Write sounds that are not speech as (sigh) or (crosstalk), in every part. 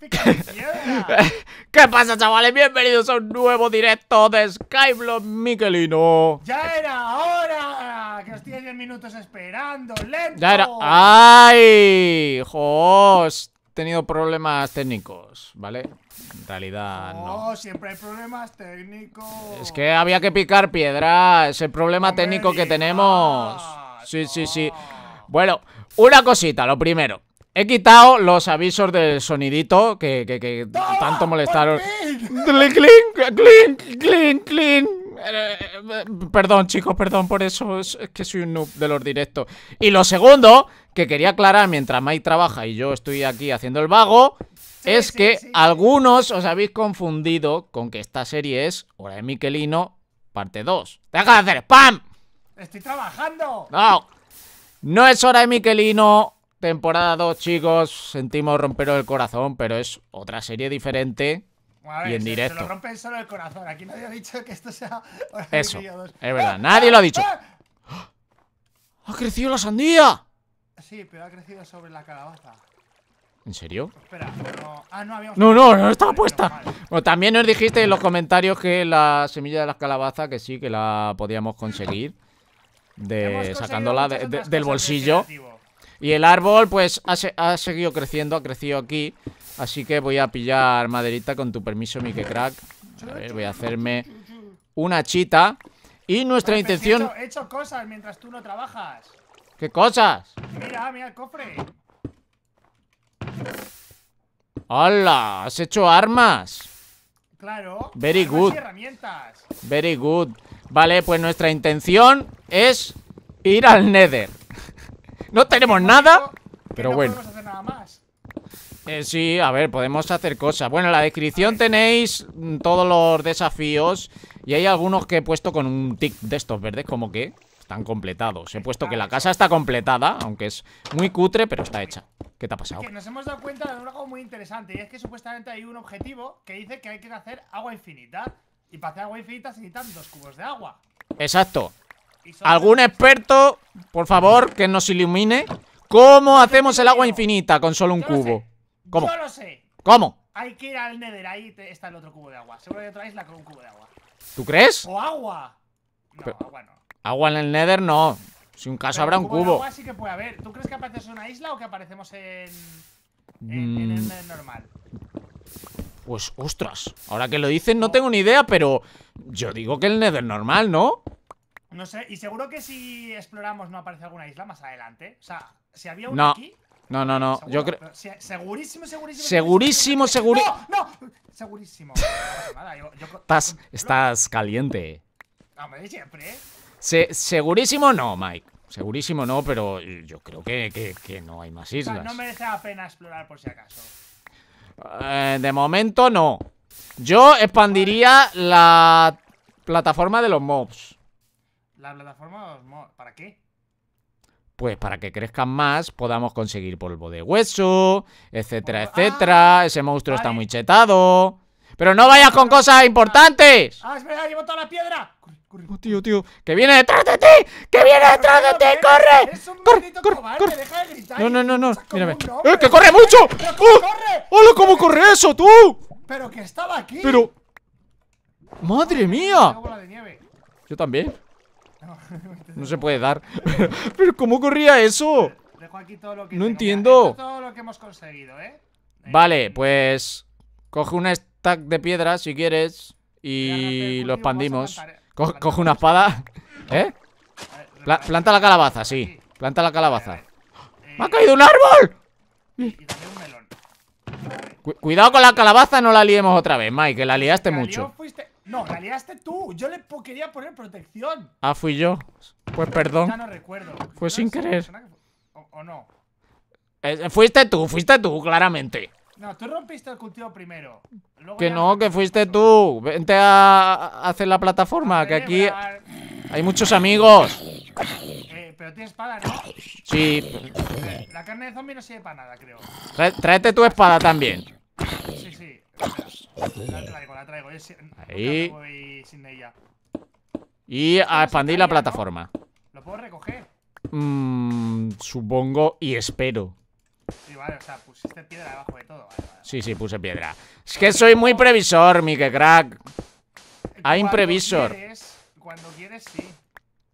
(laughs) ¿Qué pasa, chavales? Bienvenidos a un nuevo directo de Skyblock Miquelino. ¡Ya era hora! Que os tiene 10 minutos esperando, lento. Ya era. ¡Ay! He tenido problemas técnicos, ¿vale? En realidad no. Oh, siempre hay problemas técnicos. Es que había que picar piedra, ese problema técnico que tenemos. Sí, sí, sí. Bueno, una cosita, lo primero. He quitado los avisos del sonidito que, tanto molestaron. Eh, perdón, chicos, perdón por eso. Es que soy un noob de los directos. Y lo segundo que quería aclarar mientras Mike trabaja y yo estoy aquí haciendo el vago es que algunos os habéis confundido con que esta serie es Hora de Miquelino, parte 2. ¡Deja de hacer spam! ¡Estoy trabajando! ¡No! No es Hora de Miquelino Temporada 2, chicos. Sentimos romperos el corazón, pero es otra serie diferente. y en directo. Se lo rompen solo el corazón. Aquí nadie ha dicho que esto sea. Eso. Es verdad. Nadie lo ha dicho. ¡Ah! ¡Ah! ¡Ha crecido la sandía! Sí, pero ha crecido sobre la calabaza. ¿En serio? Espera, no. Ah, no, habíamos... no, no, no estaba puesta. también nos dijiste en los comentarios que la semilla de las calabazas, que sí, que la podíamos conseguir. De sacándola del bolsillo. Y el árbol, pues, ha, seguido creciendo, ha crecido aquí. Así que voy a pillar maderita con tu permiso, Mike Crack. A ver, voy a hacerme una chita. Y nuestra intención... He hecho, cosas mientras tú no trabajas. ¿Qué cosas? Mira, mira el cofre. ¡Hala! Has hecho armas. Claro. Very good. Herramientas. Very good. Vale, pues nuestra intención es ir al Nether. No tenemos nada, pero no bueno. Hacer nada más. Eh, sí, a ver, podemos hacer cosas. Bueno, en la descripción tenéis mm, todos los desafíos y hay algunos que he puesto con un tick de estos verdes, como que están completados. He puesto que la casa está completada, aunque es muy cutre, pero está hecha. ¿Qué te ha pasado? nos hemos dado cuenta de algo muy interesante y es que supuestamente hay un objetivo que dice que hay que hacer agua infinita y para hacer agua infinita se necesitan dos cubos de agua. Exacto algún experto, por favor, que nos ilumine. ¿Cómo hacemos el agua infinita con solo un cubo? ¿Cómo? Yo lo sé. ¿Cómo? Hay que ir al Nether, ahí está el otro cubo de agua. Seguro que otra isla con un cubo de agua. ¿Tú crees? O agua. No, agua no. Agua en el Nether no. Si un caso habrá un cubo. cubo. Agua sí que puede haber. ¿Tú crees que apareces en una isla o que aparecemos en, en, el mm. Nether normal? Pues, ostras, ahora que lo dicen no tengo ni idea, pero yo digo que el Nether normal, ¿no? No sé, y seguro que si exploramos no aparece alguna isla más adelante. O sea, si había una aquí. No, no, no. yo creo. segurísimo, segurísimo. Segurísimo, segurísimo. No, no. Segurísimo. Estás, estás caliente. siempre. ¿eh? segurísimo no, Mike. Segurísimo no, pero yo creo que, que, no hay más islas. no merece la pena explorar por si acaso. Eh, de momento no. Yo expandiría la plataforma de los mobs la plataforma ¿para qué? Pues para que crezcan más, podamos conseguir polvo de hueso, etcétera, ah, etcétera. Ese monstruo está muy chetado. pero no vayas con cosas ah, importantes. Ah, es verdad, llevo toda la piedra. Corre, corre. Oh, tío, tío, que viene detrás de ti, que viene detrás de ti, corre. Es un corre, corre, Deja de gritar. No, no, no, no. Mírame. ¡Eh, que corre mucho! ¡Oh! ¡Hola, cómo, cómo corre eso, tú! Pero que estaba aquí. Pero, madre mía. Yo también. No, se puede dar. (laughs) Pero ¿cómo corría eso? Dejo aquí todo lo que no entiendo. todo lo que hemos conseguido, ¿eh? Vale, pues coge una stack de piedras si quieres y lo expandimos. Coge, una espada, ¿eh? planta la calabaza, sí. Planta la calabaza. ¡Me ha caído un árbol! cuidado con la calabaza, no la liemos otra vez, Mike, que la pues liaste mucho. No, galeaste tú. Yo le quería poner protección. Ah, fui yo. Pues perdón. Fue sin querer. O, no. Eh, eh, fuiste tú, fuiste tú, claramente. No, tú rompiste el cultivo primero. que no, que fuiste tú. Vente a hacer la plataforma, que aquí hay muchos amigos. Eh, pero tienes espada, ¿no? Sí. La carne de zombie no sirve para nada, creo. Tráete tu espada también. La traigo, la traigo. Yo Ahí. sin ella. Y a expandir la plataforma. ¿Lo puedo recoger? Mmm. Supongo y espero. Sí, vale, o sea, pusiste piedra debajo de todo. Vale, Sí, sí, puse piedra. Es que soy muy previsor, Mike Crack. Eh, a imprevisor. cuando quieres, sí.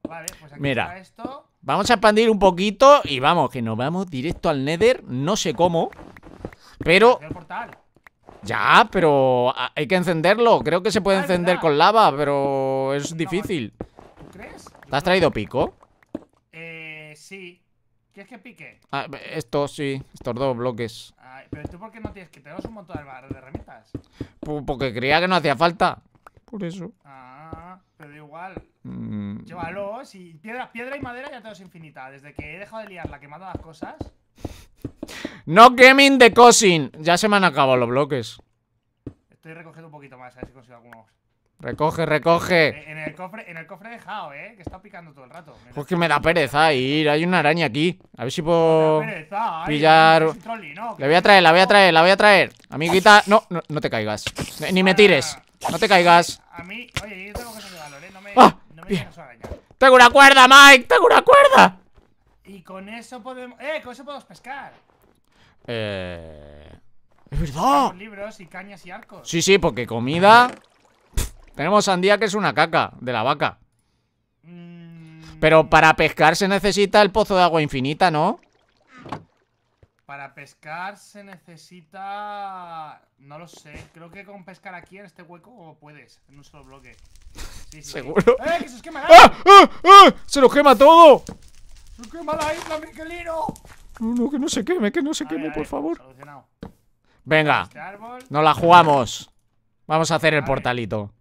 Vale, pues aquí Mira. Está esto. Vamos a expandir un poquito y vamos, que nos vamos directo al Nether. No sé cómo. Pero. El portal. Ya, pero ah, hay que encenderlo. Creo que se puede ah, encender con lava, pero es difícil. ¿Tú crees? ¿Te has traído pico? Eh, sí. ¿Quieres que pique? Ah, esto, sí, estos dos bloques. pero tú, ¿por qué no tienes que tenemos un montón de herramientas? porque creía que no hacía falta. Por eso. Ah, pero igual. Mm. Llévalos y piedra, piedra y madera ya tenemos infinita. Desde que he dejado de liar la que las cosas. No gaming de cousin. Ya se me han acabado los bloques. Estoy recogiendo un poquito más, a ver si consigo algunos. Recoge, recoge. En el cofre, en el cofre he dejado, eh, que está picando todo el rato. Pues que me da pereza ir, hay una araña aquí. A ver si puedo pereza, pillar. Le voy a traer, la voy a traer, la voy a traer. Amiguita, no, no, no te caigas. Ni me ah, tires. No te caigas. A mí, oye, yo tengo que de valor, eh. No me, ah, no araña. Tengo una cuerda, Mike, tengo una cuerda. Y con eso podemos. ¡Eh! Con eso podemos pescar. Eh... ¡Es verdad! libros y cañas y arcos. Sí, sí, porque comida... tenemos sandía que es una caca de la vaca. Mm. Pero para pescar se necesita el pozo de agua infinita, ¿no? Para pescar se necesita... No lo sé. Creo que con pescar aquí en este hueco puedes, en un solo bloque. ¿Seguro? ¡Eh, que se os quema ¡Ah! ¡Ah! ¡Ah! ¡Se quema todo! ¡Se los quema la isla, Miquelino no, no, que no se queme, que no se queme, por favor. Venga, este no la jugamos. Vamos a hacer el portalito.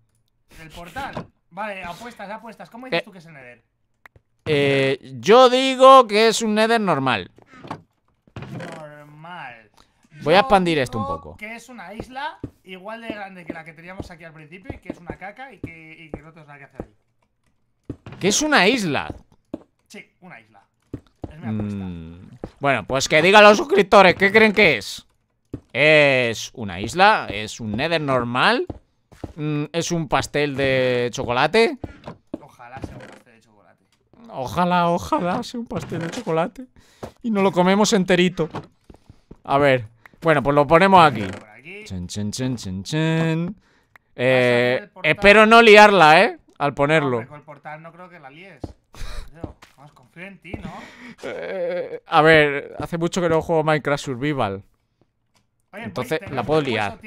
¿El portal? Vale, apuestas, apuestas. ¿Cómo dices eh, tú que es el Nether? Eh, yo digo que es un Nether normal. Normal. Voy a expandir esto un poco. Que es una isla igual de grande que la que teníamos aquí al principio que es una caca y que, y que no tenemos que hacer ahí. ¿Que es una isla? Sí, una isla. Mm, bueno, pues que digan los suscriptores, ¿qué creen que es? ¿Es una isla? ¿Es un nether normal? Mm, ¿Es un pastel de chocolate? Ojalá sea un pastel de chocolate. Ojalá, ojalá sea un pastel de chocolate. Y no lo comemos enterito. A ver. Bueno, pues lo ponemos aquí. Eh, espero no liarla, ¿eh? Al ponerlo. creo que la confío en ¿no? Eh, a ver, hace mucho que no juego Minecraft Survival. Pues Entonces la puedo liar.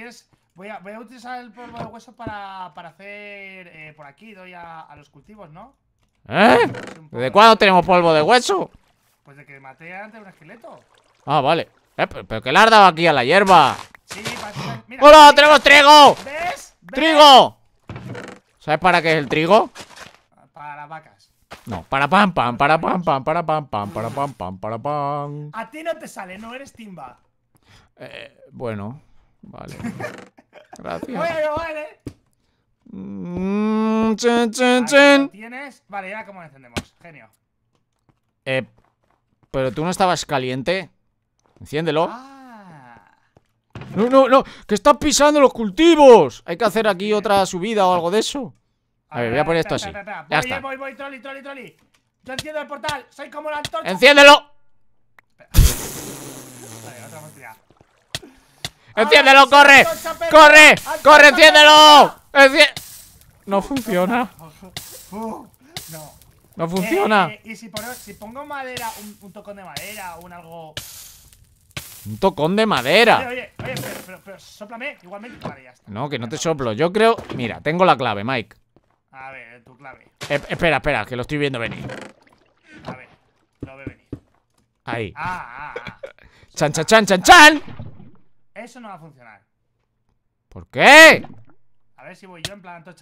voy, a, utilizar el polvo de hueso para, hacer eh, por aquí, doy a, los cultivos, ¿no? ¿Eh? ¿De cuándo tenemos polvo de hueso? Pues de que maté antes un esqueleto. Ah, vale. Eh, pero, qué que le has dado aquí a la hierba. Sí, para... ¡Hola! ¡Tenemos trigo! ¿Ves? ¡Trigo! ¿Sabes para qué es el trigo? Para la vaca. No, para pam pam, para pam pam, para pam pam, para pam pam, para pam. A ti no te sale, no eres Timba. Eh, bueno, vale. (laughs) Gracias. vale. Mm, ¿Tienes? Vale, ya cómo encendemos. Genio. Eh, pero tú no estabas caliente. Enciéndelo. Ah. No, no, no, que estás pisando los cultivos. Hay que hacer aquí otra subida o algo de eso. A ver, voy a poner esto así. Ya está. voy, voy, troli, troli, troli. Yo enciendo el portal, soy como la antorcha. ¡Enciéndelo! (laughs) ¡Enciéndelo, corre! ¡Corre! ¡Corre, enciéndelo! (laughs) Uh, no funciona. No. Eh, funciona. Eh, y si, pongo madera, un, tocón de madera o un algo. Un tocón de madera. Oye, oye, oye pero, pero, igualmente. ya está. No, que no te soplo. Yo creo. Mira, tengo la clave, Mike. A ver, tu clave. Eh, espera, espera, que lo estoy viendo venir. A ver, lo ve venir. Ahí. Ah, ah, ah. Chan, chan, chan, chan, chan. Eso no va a funcionar. ¿Por qué? A ver si voy yo en plan todo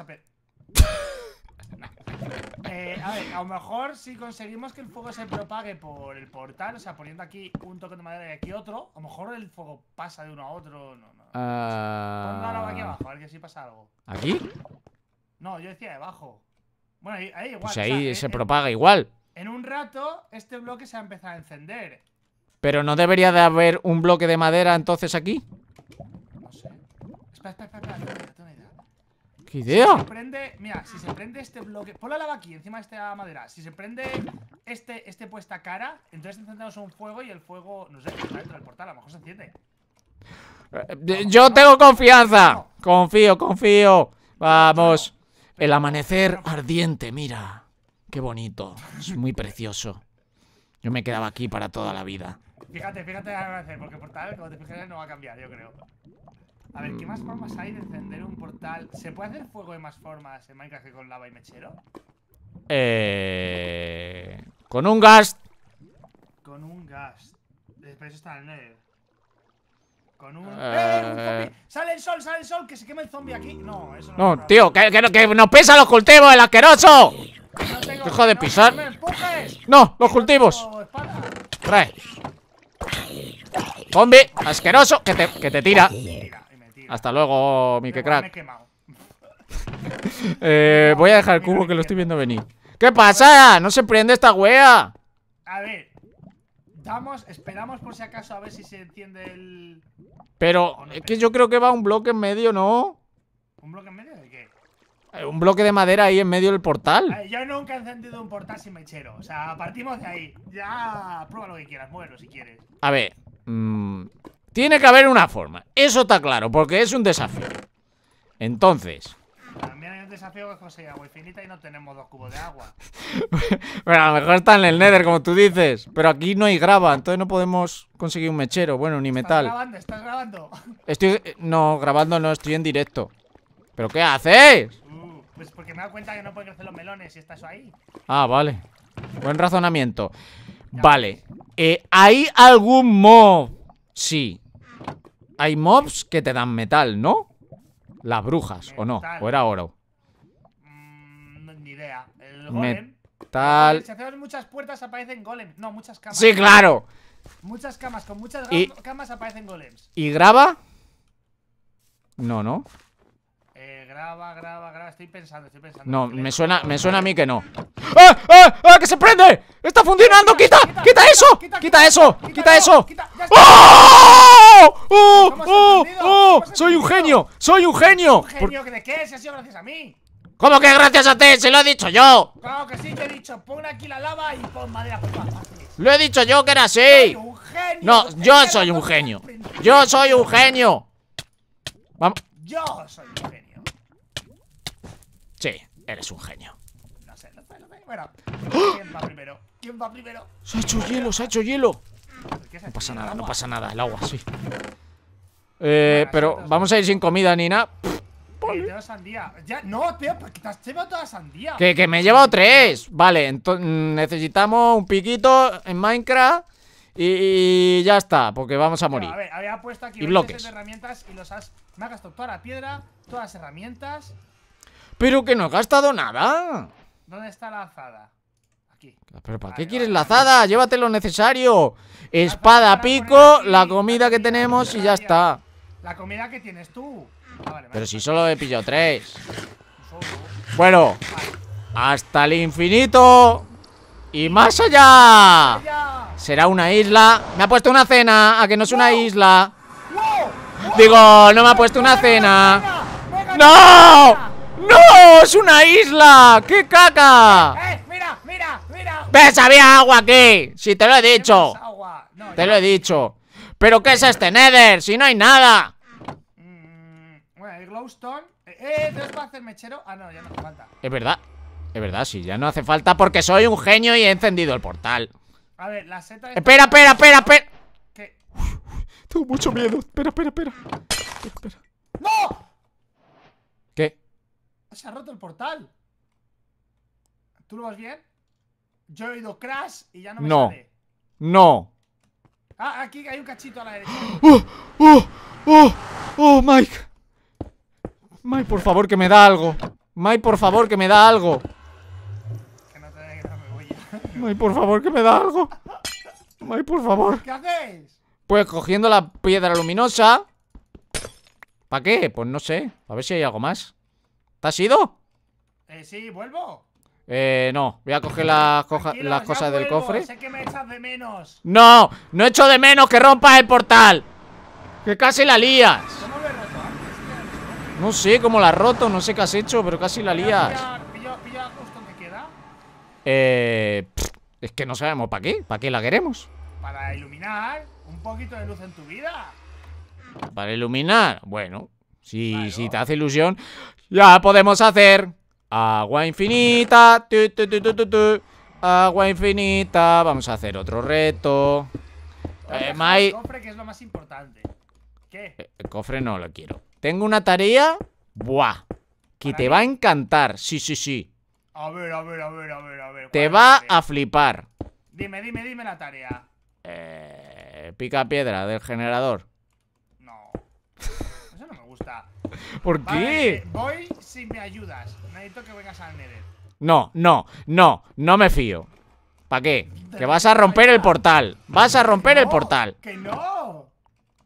(laughs) eh, a ver, a lo mejor si conseguimos que el fuego se propague por el portal, o sea, poniendo aquí un toque de madera y aquí otro, a lo mejor el fuego pasa de uno a otro. No, no. aquí abajo, a ver si pasa algo. ¿Aquí? No, yo decía debajo. Bueno, ahí, ahí igual. Pues ahí o sea, eh, se propaga igual. En un rato, este bloque se ha empezado a encender. Pero no debería de haber un bloque de madera entonces aquí. No sé. Espera, espera, espera. ¿Qué idea? prende, mira, si se prende este bloque. Pon la lava aquí, encima de esta madera. Si se prende este, este puesta cara, entonces encendemos un fuego y el fuego, no sé, está dentro del portal. A lo mejor se enciende. Eh, yo tengo confianza. Confío, confío. Vamos. El amanecer ardiente, mira. Qué bonito. Es muy precioso. Yo me quedaba aquí para toda la vida. Fíjate, fíjate el amanecer, porque el portal, como te fijas, no va a cambiar, yo creo. A ver, ¿qué más formas hay de encender un portal? ¿Se puede hacer fuego de más formas en Minecraft que con lava y mechero? Eh... Con un gas. Con un gas. Después está el Nether. Con un. Ah. ¡Eh, eh, ¡Sale el sol! ¡Sale el sol! ¡Que se quema el zombie aquí! No, tío, que, nos pesa los cultivos, el asqueroso. Deja de pisar. No, los cultivos. Trae. Zombie, asqueroso, que te, tira. Hasta luego, mi crack. (laughs) Eh, voy a dejar el cubo que lo estoy viendo venir. ¿Qué pasa? No se prende esta wea. A ver, Damos, esperamos por si acaso a ver si se enciende el... Pero es que yo creo que va un bloque en medio, ¿no? ¿Un bloque en medio de qué? Eh, un bloque de madera ahí en medio del portal. Eh, yo nunca he encendido un portal sin mechero. O sea, partimos de ahí. Ya, prueba lo que quieras, muévelo si quieres. A ver, mm, tiene que haber una forma. Eso está claro, porque es un desafío. Entonces, desafío que conseguir agua infinita y no tenemos dos cubos de agua. (laughs) bueno, a lo mejor está en el Nether, como tú dices. Pero aquí no hay grava, entonces no podemos conseguir un mechero, bueno, ni metal. ¿Estás grabando? ¿Estás grabando? Estoy. No, grabando no, estoy en directo. ¿Pero qué haces? Uh, pues porque me he dado cuenta que no pueden crecer los melones y está eso ahí. Ah, vale. Buen razonamiento. vale. Eh, ¿Hay algún mob? Sí. Hay mobs que te dan metal, ¿no? Las brujas, ¿o no? ¿O era oro? golem. Metal. muchas puertas, aparecen golems. No, muchas camas. Sí, claro. Muchas camas, con muchas camas aparecen golems. ¿Y graba? No, no. Eh, graba, graba, graba. Estoy pensando, estoy pensando. No, me suena, me suena a mí que no. ¡Ah! ¡Ah! ¡Ah! ¡Que se prende! ¡Está funcionando! ¡Quita! ¡Quita, eso! ¡Quita, eso! ¡Quita, eso! ¡Oh! ¡Oh! ¡Oh! ¡Oh! ¡Soy un genio! ¡Soy un genio! genio de qué? Si ha sido gracias a mí. ¿Cómo que gracias a ti? ¡Se lo he dicho yo. Claro que sí, te he dicho. Pon aquí la lava y pon madera por Lo he dicho yo que era así. Soy un genio. No, yo soy un genio. Yo soy un genio. Vamos. Yo soy un genio. Sí, eres un genio. No sé, no sé, no sé. Bueno, ¡Ah! ¿quién va primero? ¿Quién va primero? Se ha hecho hielo, se ha hecho hielo. No pasa nada, no pasa nada. El agua, sí. Eh, pero vamos a ir sin comida ni nada no, tío, porque pues te has llevado toda sandía. Que, que me he llevado tres. Vale, mm, necesitamos un piquito en Minecraft. Y, ya está, porque vamos a morir. a ver, había puesto aquí y bloques. herramientas y los has. Me ha gastado toda la piedra, todas las herramientas. Pero que no he gastado nada. ¿Dónde está la azada? Aquí. Pero ¿para qué quieres la azada? Llévate lo necesario. Espada, pico, la comida que tenemos y ya está. La comida que tienes tú. Ah, Pero si solo he pillado tres. Bueno, hasta el infinito y más allá. Será una isla. Me ha puesto una cena, a que no es una isla. Digo, no me ha puesto una cena. ¡No! ¡No! ¡Es una isla! ¡Qué caca! Eh, eh, ¡Mira, mira, mira! ¡Ves, había agua aquí! Si te lo he dicho. Te lo he dicho. ¿Pero qué es este Nether? Si no hay nada glowstone. ¡Eh! eh para hacer mechero? Ah, no, ya no hace falta. Es verdad. Es verdad, sí, ya no hace falta porque soy un genio y he encendido el portal. A ver, la seta. Espera, espera, espera, espera. ¿Qué? tengo mucho miedo. Espera, espera, espera. ¡No! ¿Qué? Se ha roto el portal. ¿Tú lo vas bien? Yo he oído crash y ya no me No. Sale. No. Ah, aquí hay un cachito a la derecha. (gasps) ¡Oh! ¡Oh! ¡Oh! ¡Oh, Mike! May, por favor, que me da algo. May, por favor, que me da algo. May, por favor, que me da algo. May, por favor. ¿Qué haces? Pues cogiendo la piedra luminosa. ¿Para qué? Pues no sé. A ver si hay algo más. ¿Te has ido? Eh, sí, vuelvo. Eh, no, voy a coger las, cosas del cofre. Sé No, no echo de menos que rompas el portal. Que casi la lías. No sé cómo la has roto, no sé qué has hecho, pero casi la lías. Eh, es que no sabemos para qué, para qué la queremos. Para iluminar un poquito de luz en tu vida. Para iluminar, bueno, si, si te hace ilusión, ya podemos hacer agua infinita. agua infinita. Vamos a hacer otro reto. El eh, cofre, que es lo más importante. ¿Qué? El eh, cofre no lo quiero. Tengo una tarea. Buah. Que te va a encantar. Sí, sí, sí. A ver, a ver, a ver, a ver, a ver. Te va a flipar. Dime, dime, dime la tarea. Eh, pica piedra del generador. No. Eso no me gusta. (laughs) ¿Por qué? Eh, voy si me ayudas. Necesito que vengas al Nether. No, no, no, no me fío. ¿Para qué? Que vas a romper el portal. Vas a romper el portal. ¡Que no!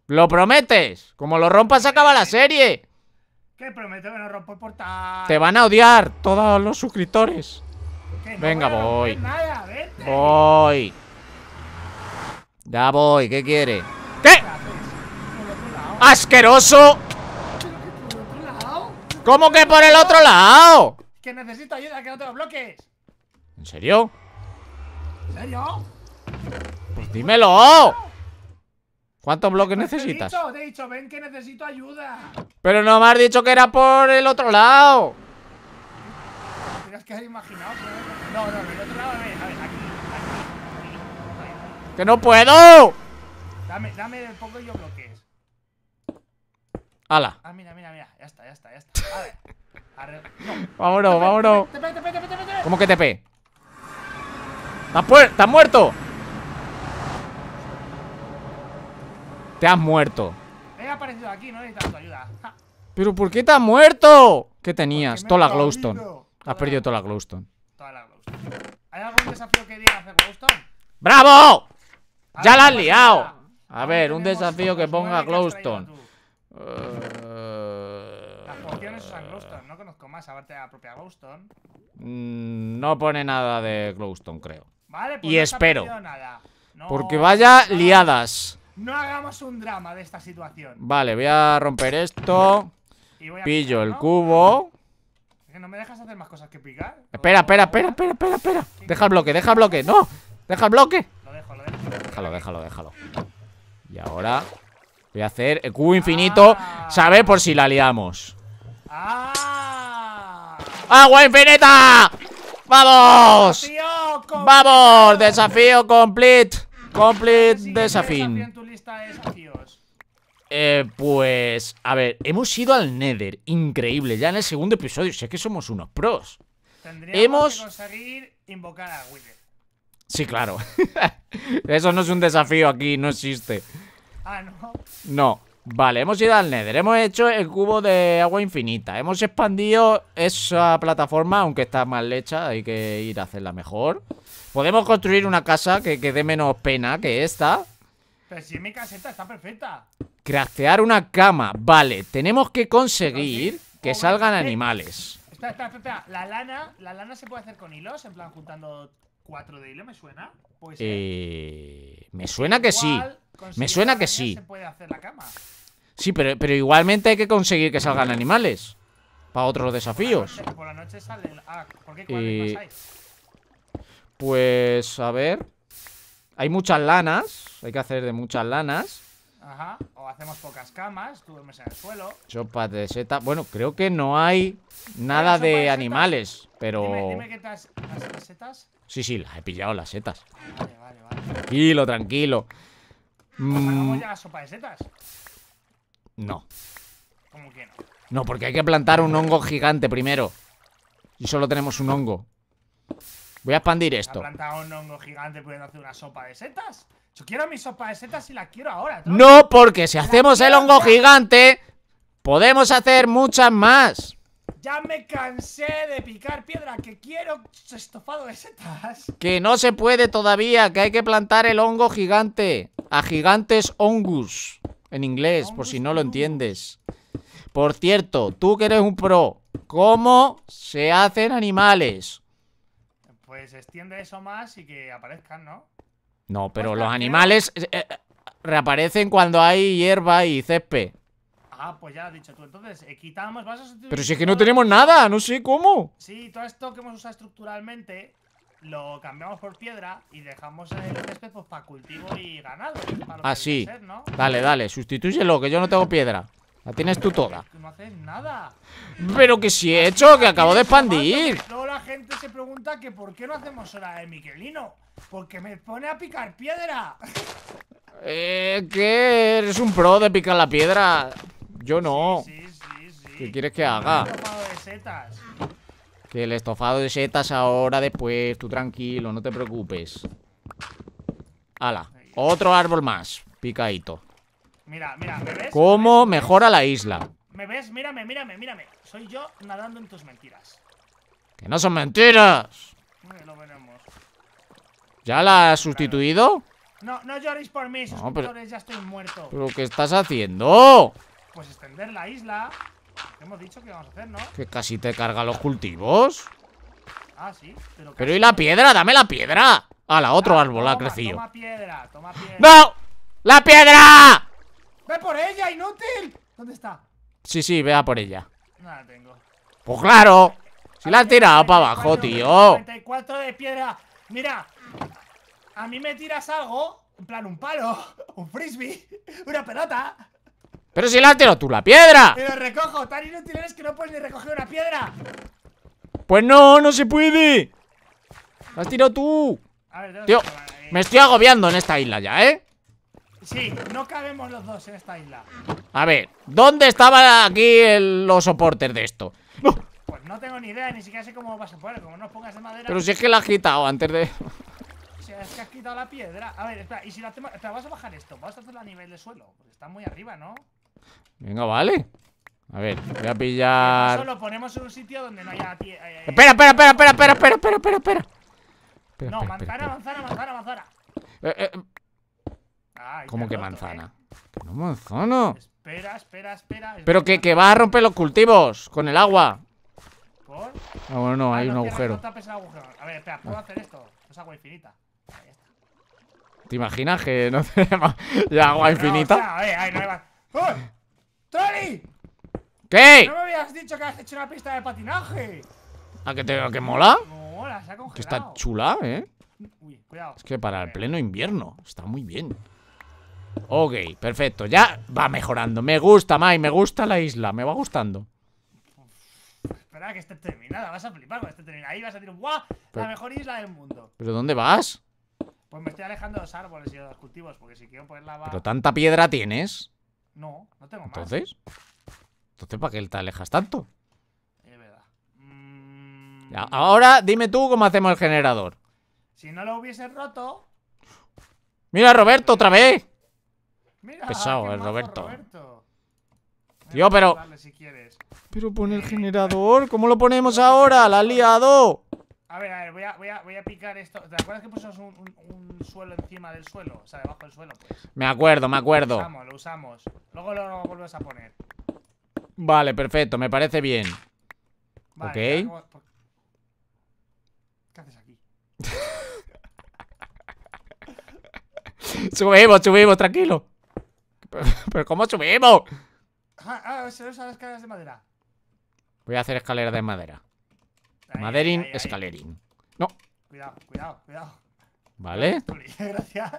¿Lo prometes? Como lo rompas acaba la serie. ¿Qué prometo que lo rompo el portal? Te van a odiar todos los suscriptores. Venga, voy. voy. Ya voy, ¿qué quiere? ¿Qué? ¡Asqueroso! ¿Cómo que por el otro lado? Que necesito ayuda, que no te lo bloques. ¿En serio? ¿En serio? Pues dímelo. ¿Cuántos bloques necesitas? Te he, dicho, he dicho, ven que necesito ayuda. Pero no me has dicho que era por el otro lado. Tienes que haber imaginado. No, no, no, el otro lado, a ver, a ver, aquí, aquí. ¡Que no puedo! Dame, dame el poco y yo bloques. ¡Hala! Ah, mira, mira, mira. Ya está, ya está, ya está. A ver. Vámonos, vámonos. Tepe, tepe, ¿Cómo que TP? ¿Estás muerto? Te has muerto. He aparecido aquí, no tu ayuda. ¿Pero por qué te has muerto? ¿Qué tenías? Toda la glowstone. Has perdido toda la glowstone. Toda la glowstone. ¿Hay algún desafío que diga hacer glowstone? ¡Bravo! ¡Ya la has pues, liado! A ver, un desafío que ponga glowstone. Eh, Las pociones usan glowstone. No conozco más aparte de la propia glowstone. Mm, no pone nada de glowstone, creo. Vale, pues y no espero. Nada. No, porque vaya no. liadas. No hagamos un drama de esta situación. Vale, voy a romper esto. Pillo el cubo. ¿No me dejas hacer más cosas que picar? Espera, espera, espera, espera, espera, espera. Deja el bloque, deja el bloque. ¡No! ¡Deja el bloque! Lo dejo, lo dejo. Déjalo, déjalo, déjalo. Y ahora voy a hacer el cubo infinito. Ah. ¿Sabe? Por si la liamos. Ah. ¡Agua infinita! ¡Vamos! ¡Vamos! ¡Desafío complete! Complete desafío. Eh, pues, a ver, hemos ido al Nether, increíble, ya en el segundo episodio, sé que somos unos pros. Tendríamos hemos... que conseguir invocar a Wither. Sí, claro. (laughs) Eso no es un desafío aquí, no existe. Ah, ¿no? No. Vale, hemos ido al Nether, hemos hecho el cubo de agua infinita, hemos expandido esa plataforma, aunque está mal hecha, hay que ir a hacerla mejor. Podemos construir una casa que, dé menos pena que esta. Pero si es mi caseta, está perfecta. Craftear una cama. Vale, tenemos que conseguir que salgan animales. Espera, espera, La lana, la lana se puede hacer con hilos, en plan juntando cuatro de hilo, ¿me suena? Pues. Eh, me suena que sí. Me suena que sí. Se puede hacer la cama. Sí, pero, pero igualmente hay que conseguir que salgan animales. Para otros desafíos. Por la noche, sale el... Ah, ¿por qué? Pues, a ver. Hay muchas lanas. Hay que hacer de muchas lanas. Ajá. O hacemos pocas camas. Tú en el suelo. Sopa de setas, Bueno, creo que no hay nada de, animales. Pero. Dime, dime qué las setas. Sí, sí, las he pillado, las setas. Ah, vale, vale, vale. Tranquilo, tranquilo. Mm. ¿Hagamos ya la sopa de setas? No. ¿Cómo que no? No, porque hay que plantar un hongo gigante primero. Y solo tenemos un hongo. Voy a expandir esto. Ha plantado un hongo gigante pudiendo hacer una sopa de setas? Yo quiero mi sopa de setas y la quiero ahora. No, porque si hacemos el hongo gigante, podemos hacer muchas más. Ya me cansé de picar piedra, que quiero estofado de setas. Que no se puede todavía, que hay que plantar el hongo gigante. A gigantes hongus, en inglés, por si no lo entiendes. Por cierto, tú que eres un pro, ¿cómo se hacen animales? pues extiende eso más y que aparezcan, ¿no? No, pues pero los animales eh, eh, reaparecen cuando hay hierba y césped. Ah, pues ya lo has dicho tú. Entonces, eh, quitamos, vas a Pero si es que no tenemos nada, no sé cómo. Sí, todo esto que hemos usado estructuralmente lo cambiamos por piedra y dejamos el césped pues, para cultivo y ganado. Ah, sí. ¿no? Dale, dale, sustitúyelo, que yo no tengo piedra. La tienes tú toda. Pero que si he hecho, que acabo de expandir. Toda la gente se pregunta que por qué no hacemos hora de Miquelino. Porque me pone a picar piedra. (laughs) Eh, que eres un pro de picar la piedra. Yo no. ¿Qué quieres que haga? Que el estofado de setas ahora, después. Tú tranquilo, no te preocupes. Hala. otro árbol más. Picadito. Mira, mira, ¿me ves? ¿Cómo mejora la isla? ¿Me ves? Mírame, mírame, mírame. Soy yo nadando en tus mentiras. ¡Que no son mentiras! Lo veremos. ¿Ya la has sustituido? No, no lloréis por mí, no, pero, ya estoy muerto. ¿Pero qué estás haciendo? Pues extender la isla. Hemos dicho que vamos a hacer, ¿no? Que casi te carga los cultivos. Ah, sí, pero. Pero y la piedra, dame la piedra. A la otro ah, árbol ha crecido. Toma piedra, toma piedra. ¡No! ¡La piedra! ¡Ve por ella, inútil! ¿Dónde está? Sí, sí, vea por ella. No tengo. ¡Pues claro! Si la has tirado para abajo, tío. 34 de piedra. Mira, a mí me tiras algo, en plan un palo, (laughs) un frisbee, (laughs) una pelota. Pero si la has tirado tú la piedra. lo recojo, tan inútil eres que no puedes ni recoger una piedra. Pues no, no se puede. La has tirado tú. A tío, me estoy agobiando en esta isla ya, ¿eh? Sí, no cabemos los dos en esta isla. A ver, ¿dónde estaban aquí los soportes de esto? Pues no tengo ni idea, ni siquiera sé cómo vas a poner. Como no pongas de madera. Pero si es que la has quitado antes de. Si es que has quitado la piedra. A ver, espera, y si la hacemos. vas a bajar esto. ¿Vas a hacerlo a nivel de suelo. Porque está muy arriba, ¿no? Venga, vale. A ver, voy a pillar. Eso lo ponemos en un sitio donde no haya. Eh, eh, espera, espera, espera, espera, espera, espera, espera, espera, no, manzana, manzana, manzana, manzana, manzana. Eh, eh, Ay, ¿Cómo que manzana? ¡Que eh. no manzano! Espera, espera, espera. Pero que, que va a romper los cultivos con el agua. ¿Por? No, ah, bueno, no, ah, hay un agujero. A ver, espera, puedo ah. hacer esto. Es agua infinita. ¿Te imaginas que no (laughs) tenemos la agua infinita? A ver, eh, no hay ¿Qué? No me habías dicho que has hecho una pista de patinaje. ¿A que te que mola? Mola, se ha congelado. Que está chula, ¿eh? Uy, cuidado. Es que para el pleno invierno está muy bien. Ok, perfecto. Ya va mejorando. Me gusta, Mai, me gusta la isla. Me va gustando. espera que esté terminada. Vas a flipar cuando esté terminada. Ahí vas a decir, ¡guau! la mejor isla del mundo. ¿Pero dónde vas? Pues me estoy alejando de los árboles y de los cultivos. Porque si quiero poner lava. ¿Pero tanta piedra tienes? No, no tengo más. ¿Entonces? ¿Entonces para qué te alejas tanto? Es verdad. Mm. Ahora dime tú cómo hacemos el generador. Si no lo hubiese roto. Mira, Roberto, otra vez. Pesado, el eh, Roberto. Tío, pero... pero pone el generador. ¿Cómo lo ponemos ahora? ¡La ha liado! A ver, a ver, voy a, voy a, voy a picar esto. ¿Te acuerdas que pusimos un, suelo encima del suelo? O sea, debajo del suelo, pues. Me acuerdo, me acuerdo. Lo usamos, lo usamos. Luego lo, lo volvemos a poner. Vale, perfecto, me parece bien. Vale, ok. ¿Qué pues, haces aquí? (laughs) subimos, subimos, tranquilo. (laughs) ¿Pero, cómo subimos? Ah, ah, se usan escaleras de madera. Voy a hacer escaleras de madera. Madering, Maderin, No. Cuidado, cuidado, cuidado. Vale. (laughs) Gracias.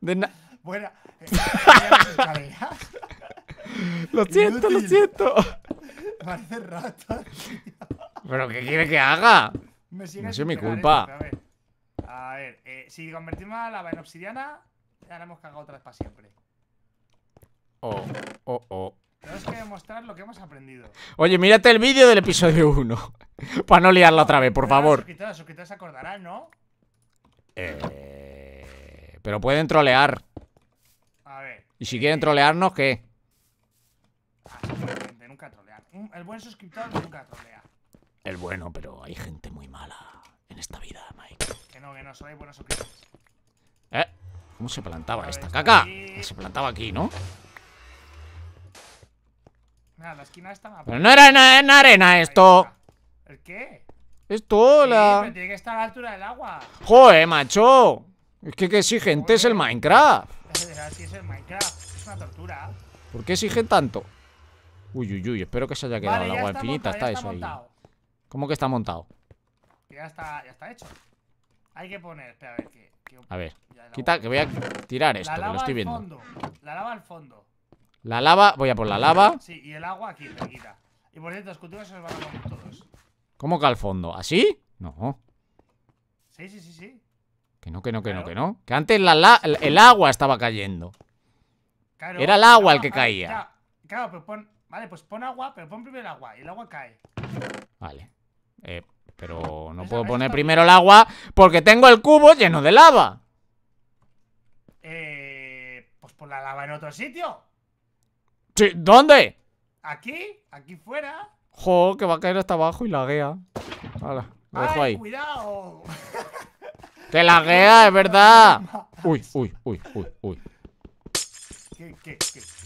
De Buena. Eh, (laughs) lo siento, lo siento. Parece rato. ¿Pero qué quiere que haga? Me es mi culpa. a ver, eh, si convertimos la lava en obsidiana, ya la hemos cagado otra vez para siempre oh, oh, oh. Tenemos que demostrar lo que hemos aprendido. Oye, mírate el vídeo del episodio 1. (laughs) Para no liarla otra vez, por favor. Los suscriptores se acordarán, ¿no? Eh, pero pueden trolear. A ver. ¿Y si quieren trolearnos, qué? Ah, gente, nunca trolear. El buen suscriptor nunca trolea. El bueno, pero hay gente muy mala en esta vida, Mike. Que no, que no, solo buenos suscriptores. ¿Eh? ¿Cómo se plantaba esta caca? Se plantaba aquí, ¿no? esquina está Pero no era en arena esto. ¿El qué? Esto, sí, la. tiene que estar a la altura del agua. Joder, macho. Es que qué exigente es el Minecraft. (laughs) es el Minecraft. Es una tortura. ¿Por qué exigen tanto? Uy, uy, uy. Espero que se haya quedado el agua infinita. está, eso ahí. ¿Cómo que está montado? Ya está, ya está hecho. Hay que poner. Espera, a ver qué. A ver, quita, que voy a tirar esto, lo estoy viendo. Al fondo, la lava al fondo. La lava, voy a por la lava. Sí, y el agua aquí, cerquita. Y por cierto, las culturas se van a todos. ¿Cómo que al fondo? ¿Así? ¿Ah, no. Sí, sí, sí, sí. Que no, que no, que no, que no. Que antes el agua estaba cayendo. Claro, Era el agua el que caía. Claro, pero pon. Vale, pues pon agua, pero pon primero el agua. Y el agua cae. Vale. Eh, pero no puedo poner primero el agua porque tengo el cubo lleno de lava. Eh. Pues pon la lava en otro sitio. ¿dónde? Aquí, aquí fuera. Jo, que va a caer hasta abajo y laguea. Hala, lo dejo ahí. cuidado! (laughs) ¡Que laguea, es verdad! Uy, uy, uy, uy, uy.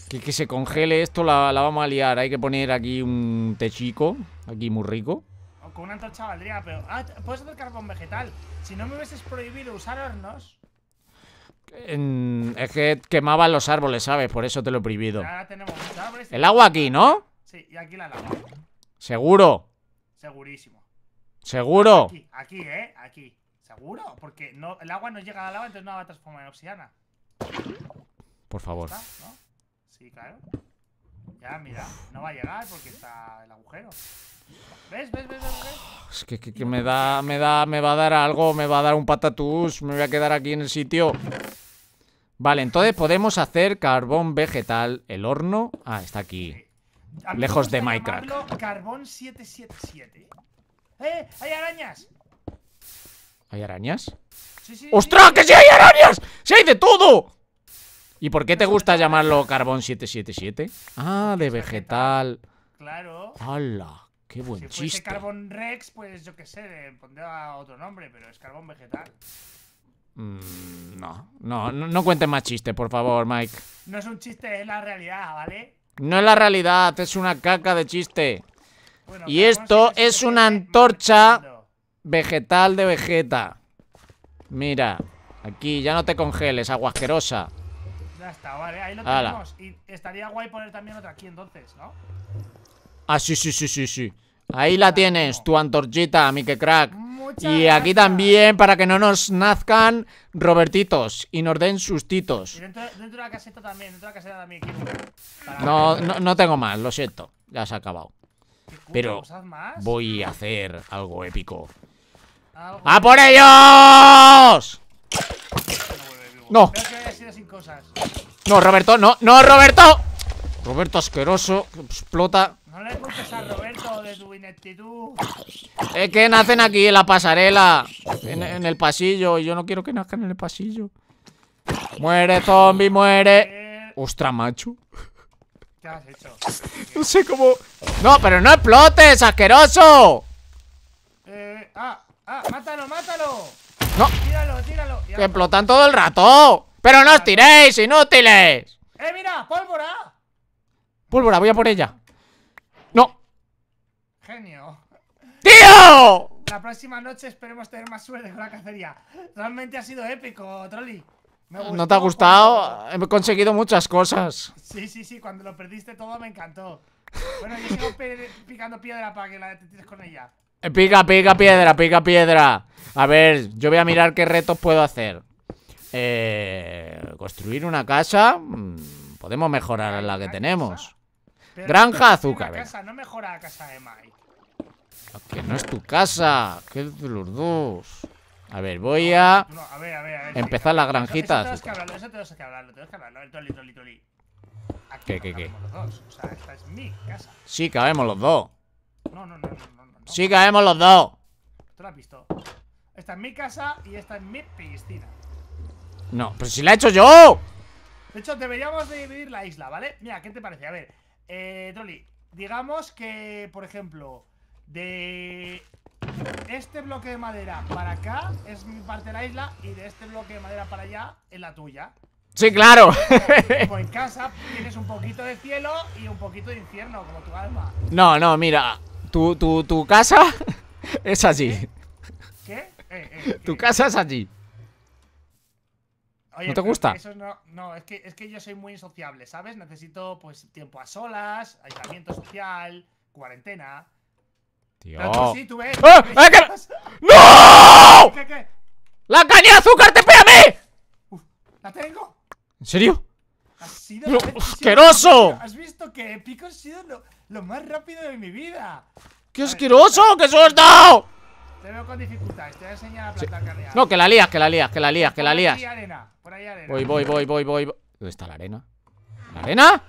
Que, que se congele esto la, la, vamos a liar. Hay que poner aquí un techico. Aquí muy rico. Con una antorcha valdría, pero... Ah, puedes hacer carbón vegetal. Si no me hubieses prohibido usar hornos... Es que quemaban los árboles, ¿sabes? Por eso te lo he prohibido. El agua aquí, ¿no? Sí, y aquí la lava. Seguro. Segurísimo. Seguro. Aquí, ¿eh? Aquí. Seguro, porque no, el agua no llega a la lava, entonces no la va a transformar en oxiana Por favor. ¿No? Sí, claro. Ya, mira, no va a llegar porque está el agujero. ¿Ves? ¿Ves? ¿Ves? (sighs) Es que, que, me da, me da, me va a dar algo, me va a dar un patatús, me voy a quedar aquí en el sitio. Vale, entonces podemos hacer carbón vegetal. El horno. Ah, está aquí. Lejos de Minecraft. Carbón 777. ¡Eh! ¡Hay arañas! ¿Hay arañas? Sí, sí, ¡Ostras, que sí hay arañas! ¡Sí hay de todo! ¿Y por qué te gusta llamarlo carbón 777? Ah, de vegetal. Claro. ¡Hala! ¡Qué buen si fuese chiste! carbón Rex, pues yo qué sé, le pondría otro nombre, pero es carbón vegetal. Mm, no, no, no, cuentes más chistes, por favor, Mike. No es un chiste, es la realidad, ¿vale? No es la realidad, es una caca de chiste. y esto este es una antorcha vegetal de vegeta. Mira, aquí ya no te congeles, aguasquerosa. Ya está, vale, ahí lo tenemos. Y estaría guay poner también otra aquí entonces, ¿no? Ah, sí, sí, sí, sí, sí. Ahí la tienes, tu antorchita, Mike Crack. y aquí también para que no nos nazcan Robertitos y nos den sustitos. No, no, tengo más, lo siento. Ya se ha acabado. Pero voy a hacer algo épico. ¡A por ellos! No. No, Roberto, no, no, Roberto. Roberto asqueroso, explota. No le escuches a Roberto de tu ineptitud. Es que nacen aquí en la pasarela. En, el pasillo. Y yo no quiero que nazcan en el pasillo. Muere, zombie, muere. Eh. Ostras, macho. ¿Qué has hecho? No sé cómo. No, pero no explotes, asqueroso. Eh, ah, ah, mátalo, mátalo. No. Tíralo, tíralo. Que explotan todo el rato. Pero no os tiréis, inútiles. Eh, mira, pólvora. Pólvora, voy a por ella. Genio. ¡Tío! La próxima noche esperemos tener más suerte con la cacería. Realmente ha sido épico, Trolli. ¿No te ha gustado? He conseguido muchas cosas. Sí, sí, sí, cuando lo perdiste todo me encantó. Bueno, yo sigo picando piedra para que la detectes con ella. Eh, pica, pica piedra, pica piedra. A ver, yo voy a mirar qué retos puedo hacer. Eh, construir una casa. Mm, podemos mejorar la que tenemos. Granja azúcar. Casa, no mejora la casa de Mike. Ah, que no es tu casa. Que es de los dos. A ver, voy a, a, ver, a, ver, a ver, empezar las granjitas. granjita. Eso, tenemos que hablarlo, eso tenemos que hablarlo, que hablarlo. Aquí ¿Qué, qué, qué? O sea, mi casa. Sí, cabemos los dos. No, no, no, no, no. Sí, cabemos los dos. Tú lo has visto. Esta es mi casa y esta es mi piscina. No, pero si la he hecho yo. De hecho, deberíamos dividir la isla, ¿vale? Mira, ¿qué te parece? A ver, eh, digamos que, por ejemplo, de este bloque de madera para acá es mi parte de la isla y de este bloque de madera para allá es la tuya. Sí, claro. Como (laughs) pues en casa tienes un poquito de cielo y un poquito de infierno, como tu alma. No, no, mira, tu, tu, tu casa (laughs) es allí ¿Qué? tu casa es allí. ¿No te gusta? Eso no, no es, que, es que yo soy muy insociable, ¿sabes? Necesito pues tiempo a solas, aislamiento social, cuarentena. Tío. Pero tú sí, ¡Ah! ¡No! ¿Qué, qué? ¡La caña de azúcar te pega a mí! Uf, ¿La tengo? ¿En serio? Has sido ¡Asqueroso! ¿Has visto que épico ha sido lo, más rápido de mi vida? ¡Qué asqueroso! ¡Qué suelto! Te veo con dificultades, te voy a enseñar a plantar sí. No, que la lías, que la lías, que la lías, que la lías. Por ahí arena, por ahí arena. Voy, voy, voy, voy, voy. ¿Dónde está la arena? ¿La arena?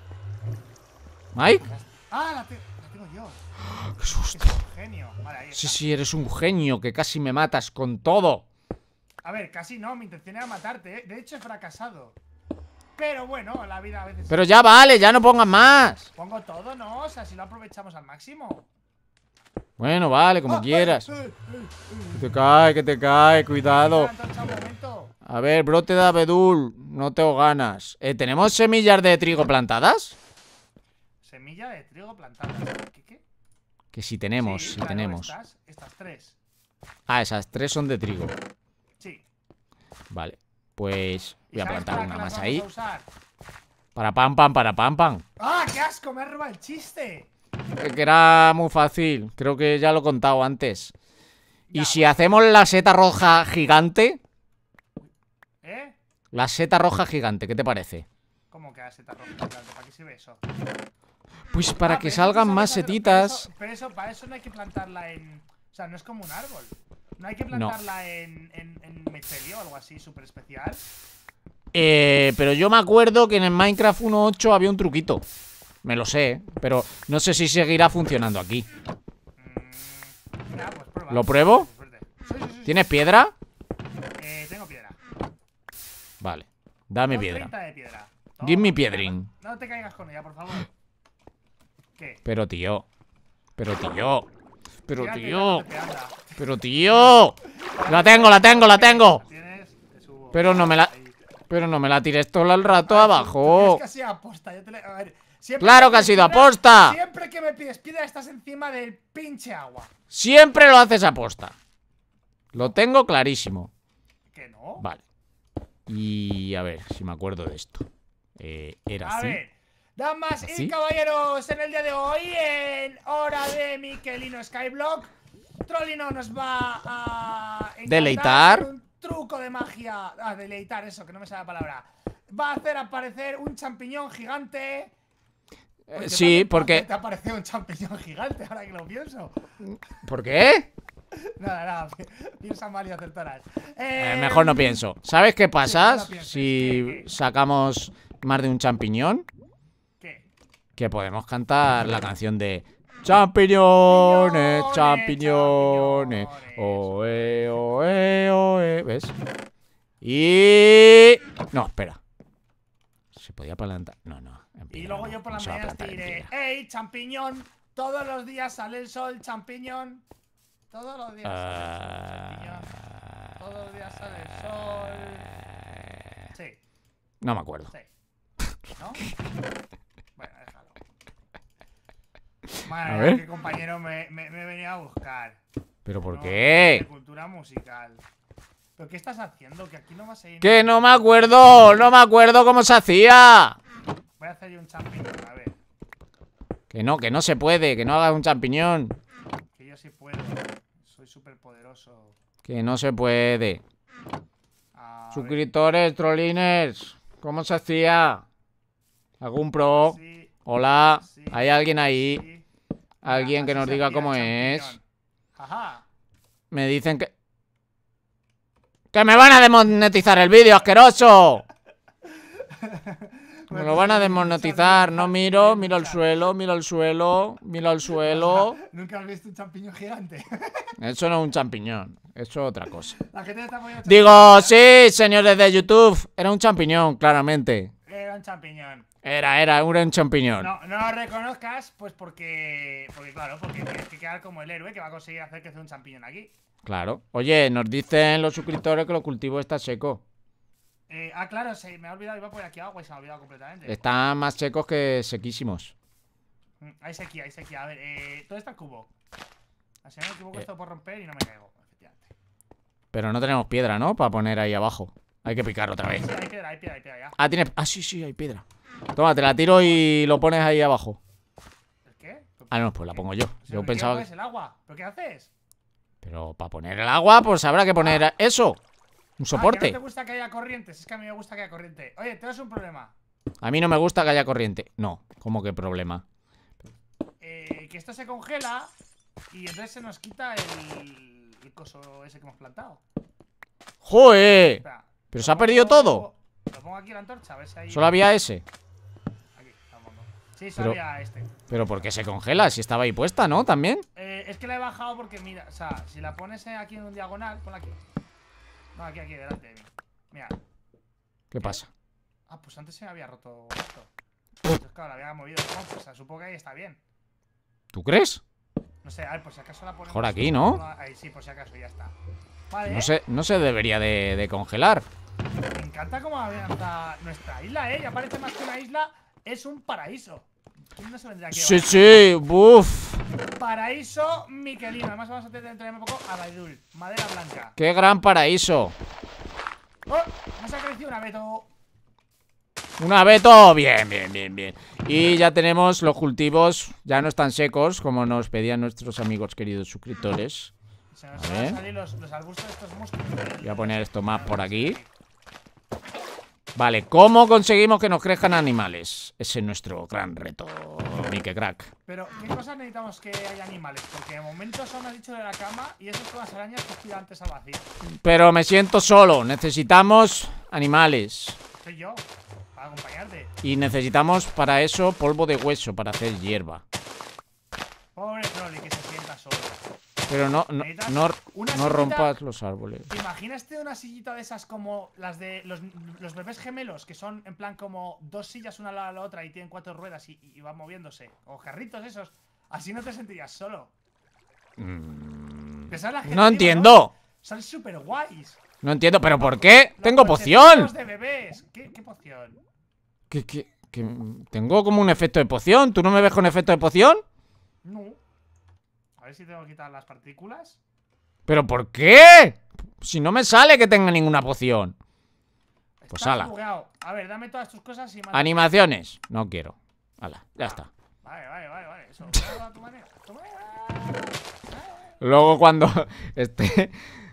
¿Mike? Ah, la, tengo yo. Ah, ¡Qué susto! genio. Sí, sí, eres un genio que casi me matas con todo. A ver, casi no, mi intención era matarte. ¿eh? De hecho, he fracasado. Pero bueno, la vida a veces. Pero ya vale, ya no pongas más. Pongo todo, ¿no? O sea, si lo aprovechamos al máximo. Bueno, vale, como quieras. Que te cae, que te cae, cuidado. A ver, brote de abedul, no tengo ganas. Eh, ¿Tenemos semillas de trigo plantadas? ¿Semillas de trigo plantadas? ¿Qué, Que si tenemos, si tenemos. Estas, tres. Ah, esas tres son de trigo. Sí. Vale, pues voy a plantar una más ahí. Para pam, pam, para pam, pam. ¡Ah, qué asco! Me ha el chiste. Eh, que era muy fácil. Creo que ya lo he contado antes. Y si hacemos la seta roja gigante... ¿Eh? La seta roja gigante, ¿qué te parece? ¿Cómo que la seta roja gigante? ¿Para qué sirve eso? Pues para ah, que salgan más setitas. Pero eso, para eso no hay que plantarla en... O sea, no es como un árbol. No hay que plantarla en, en, en o algo así súper especial. Eh, pero yo me acuerdo que en el Minecraft 1.8 había un truquito. Me lo sé, pero no sé si seguirá funcionando aquí. ¿Lo pruebo? ¿Tienes piedra? tengo piedra. Vale, dame piedra. Dime Give piedrín. No te caigas con ella, por favor. ¿Qué? Pero tío. Pero tío. Pero tío. Pero tío. La tengo, la tengo, la tengo. Pero no me la. Pero no me la tires todo el rato abajo. Es que aposta. Yo te A ver, claro que, ha sido aposta. Siempre que me pides piedra estás encima del pinche agua. Siempre lo haces aposta. Lo tengo clarísimo. ¿Que no? Vale. Y a ver si me acuerdo de esto. Eh, era a Ver. Damas y caballeros, en el día de hoy, en Hora de Miquelino Skyblock, Trollino nos va a deleitar un truco de magia. Ah, deleitar, eso, que no me sale la palabra. Va a hacer aparecer un champiñón gigante sí, porque. Te ha parecido un champiñón gigante ahora que lo pienso. ¿Por qué? (laughs) Nada, nada, piensa mal y acertarás. Eh, eh, mejor no pienso. ¿Sabes qué pasa si sacamos más de un champiñón? ¿Qué? Que podemos cantar la canción de Champiñones, champiñones. Oe, oe, oe. ¿Ves? Y. No, espera. Se podía apalantar. No, no y luego yo por las mañana te diré, ¡Ey, champiñón! Todos los días sale el sol, champiñón. Todos los días sale el sol, ah. Todos los días sale el sol. Sí. No me acuerdo. Sí. ¿No? (laughs) bueno, déjalo. Madre qué compañero me, venía a buscar. ¿Pero por qué? cultura musical. ¿Pero qué estás haciendo? Que aquí no a ¡Que no me acuerdo! ¡No me acuerdo cómo se hacía! Voy a hacer yo un champiñón, a ver. Que no, que no se puede, que no hagas un champiñón. Que yo sí puedo. Soy súper poderoso. Que no se puede. Suscriptores, troliners. ¿Cómo se hacía? ¿Algún pro? Hola. ¿Hay alguien ahí? Alguien que nos diga cómo es. Me dicen que... ¡Que me van a demonetizar el vídeo, asqueroso! (laughs) Me lo van a desmonetizar, no miro, miro al suelo, miro al suelo, miro al suelo. (laughs) ¿Nunca has visto un champiñón gigante? (laughs) Eso no es un champiñón, eso es otra cosa. La gente está Digo, sí, señores de YouTube, era un champiñón, claramente. Era un champiñón. Era, era, era un champiñón. No, no lo reconozcas, pues porque, porque claro, porque tienes que quedar como el héroe que va a conseguir hacer que sea un champiñón aquí. Claro. Oye, nos dicen los suscriptores que lo cultivo está seco. Eh, ah, claro, se me ha olvidado, iba por aquí agua y se me ha olvidado completamente. Están más secos que sequísimos. Mm, hay sequía, hay sequía. A ver, eh, todo está el cubo. Así ah, no me equivoco, eh. esto por romper y no me caigo, efectivamente. Pero no tenemos piedra, ¿no? Para poner ahí abajo. Hay que picar otra vez. hay piedra, hay piedra, hay piedra ya. Ah, tienes. Ah, sí, sí, hay piedra. Toma, te la tiro y lo pones ahí abajo. ¿El qué? Ah, no, pues la pongo yo. yo pensaba. Que... el agua? ¿Pero qué haces? Pero para poner el agua, pues habrá que poner eso. Un ah, soporte. no te gusta que haya corrientes. Es que a mí me gusta que haya corriente. Oye, te das un problema. A mí no me gusta que haya corriente. No, ¿cómo que problema? Eh, que esto se congela y entonces se nos quita el, el coso ese que hemos plantado. ¡Joe! Pero se ha perdido todo. Lo pongo aquí la antorcha, a ver si hay... Solo había ese. Aquí, Sí, solo había este. Pero ¿por qué se congela? Si estaba ahí puesta, ¿no? También. Eh, es que la he bajado porque, mira, o sea, si la pones aquí en un diagonal, ponla aquí. No, aquí, aquí, delante Mira. ¿Qué pasa? Eh, ah, pues antes se me había roto esto. Entonces, oh. pues claro, la había movido. No, pues, o sea, supongo que ahí está bien. ¿Tú crees? No sé, a ver, por si acaso la ponemos. Mejor aquí, ¿no? Ahí sí, por si acaso, ya está. Vale. No se, no se debería de, congelar. Me encanta cómo avanza nuestra isla, ¿eh? Ya parece más que una isla, es un paraíso. Sí, sí, buf paraíso Miquelino. Además, vamos a tener dentro de un poco a Baidul. Madera blanca. ¡Qué gran paraíso! ¡Oh! Me saca un abeto. Un abeto, bien, bien, bien, bien. Y ya tenemos los cultivos, ya no están secos, como nos pedían nuestros amigos queridos suscriptores. a van a salir los, los arbustos estos Voy a poner esto más por aquí. Vale, ¿cómo conseguimos que nos crezcan animales? Ese es nuestro gran reto, Mike Crack. Pero, ¿qué cosas necesitamos que haya animales? Porque de momento solo has dicho de la cama y esas son las arañas que estoy antes al vacío. Pero me siento solo, necesitamos animales. Soy yo, para acompañarte. Y necesitamos para eso polvo de hueso, para hacer hierba. Pobre Broly, que pero no, no, no, no rompas los árboles. Imagínate una sillita de esas como las de los, bebés gemelos? Que son en plan como dos sillas una a la, la otra y tienen cuatro ruedas y, van moviéndose. O carritos esos. Así no te sentirías solo. Mm. no entiendo. Son super guays. No entiendo, pero ¿por qué? ¡Tengo poción! De bebés. ¿Qué, poción? tengo como un efecto de poción? ¿Tú no me ves con efecto de poción? No. A ver si tengo que quitar las partículas. ¿Pero por qué? Si no me sale que tenga ninguna poción. Pues ala. A ver, dame todas tus cosas y Animaciones. No quiero. Ala, ya ah. está. Vale, vale, vale, vale. Eso, (laughs) a tu manera. Luego cuando (laughs) esté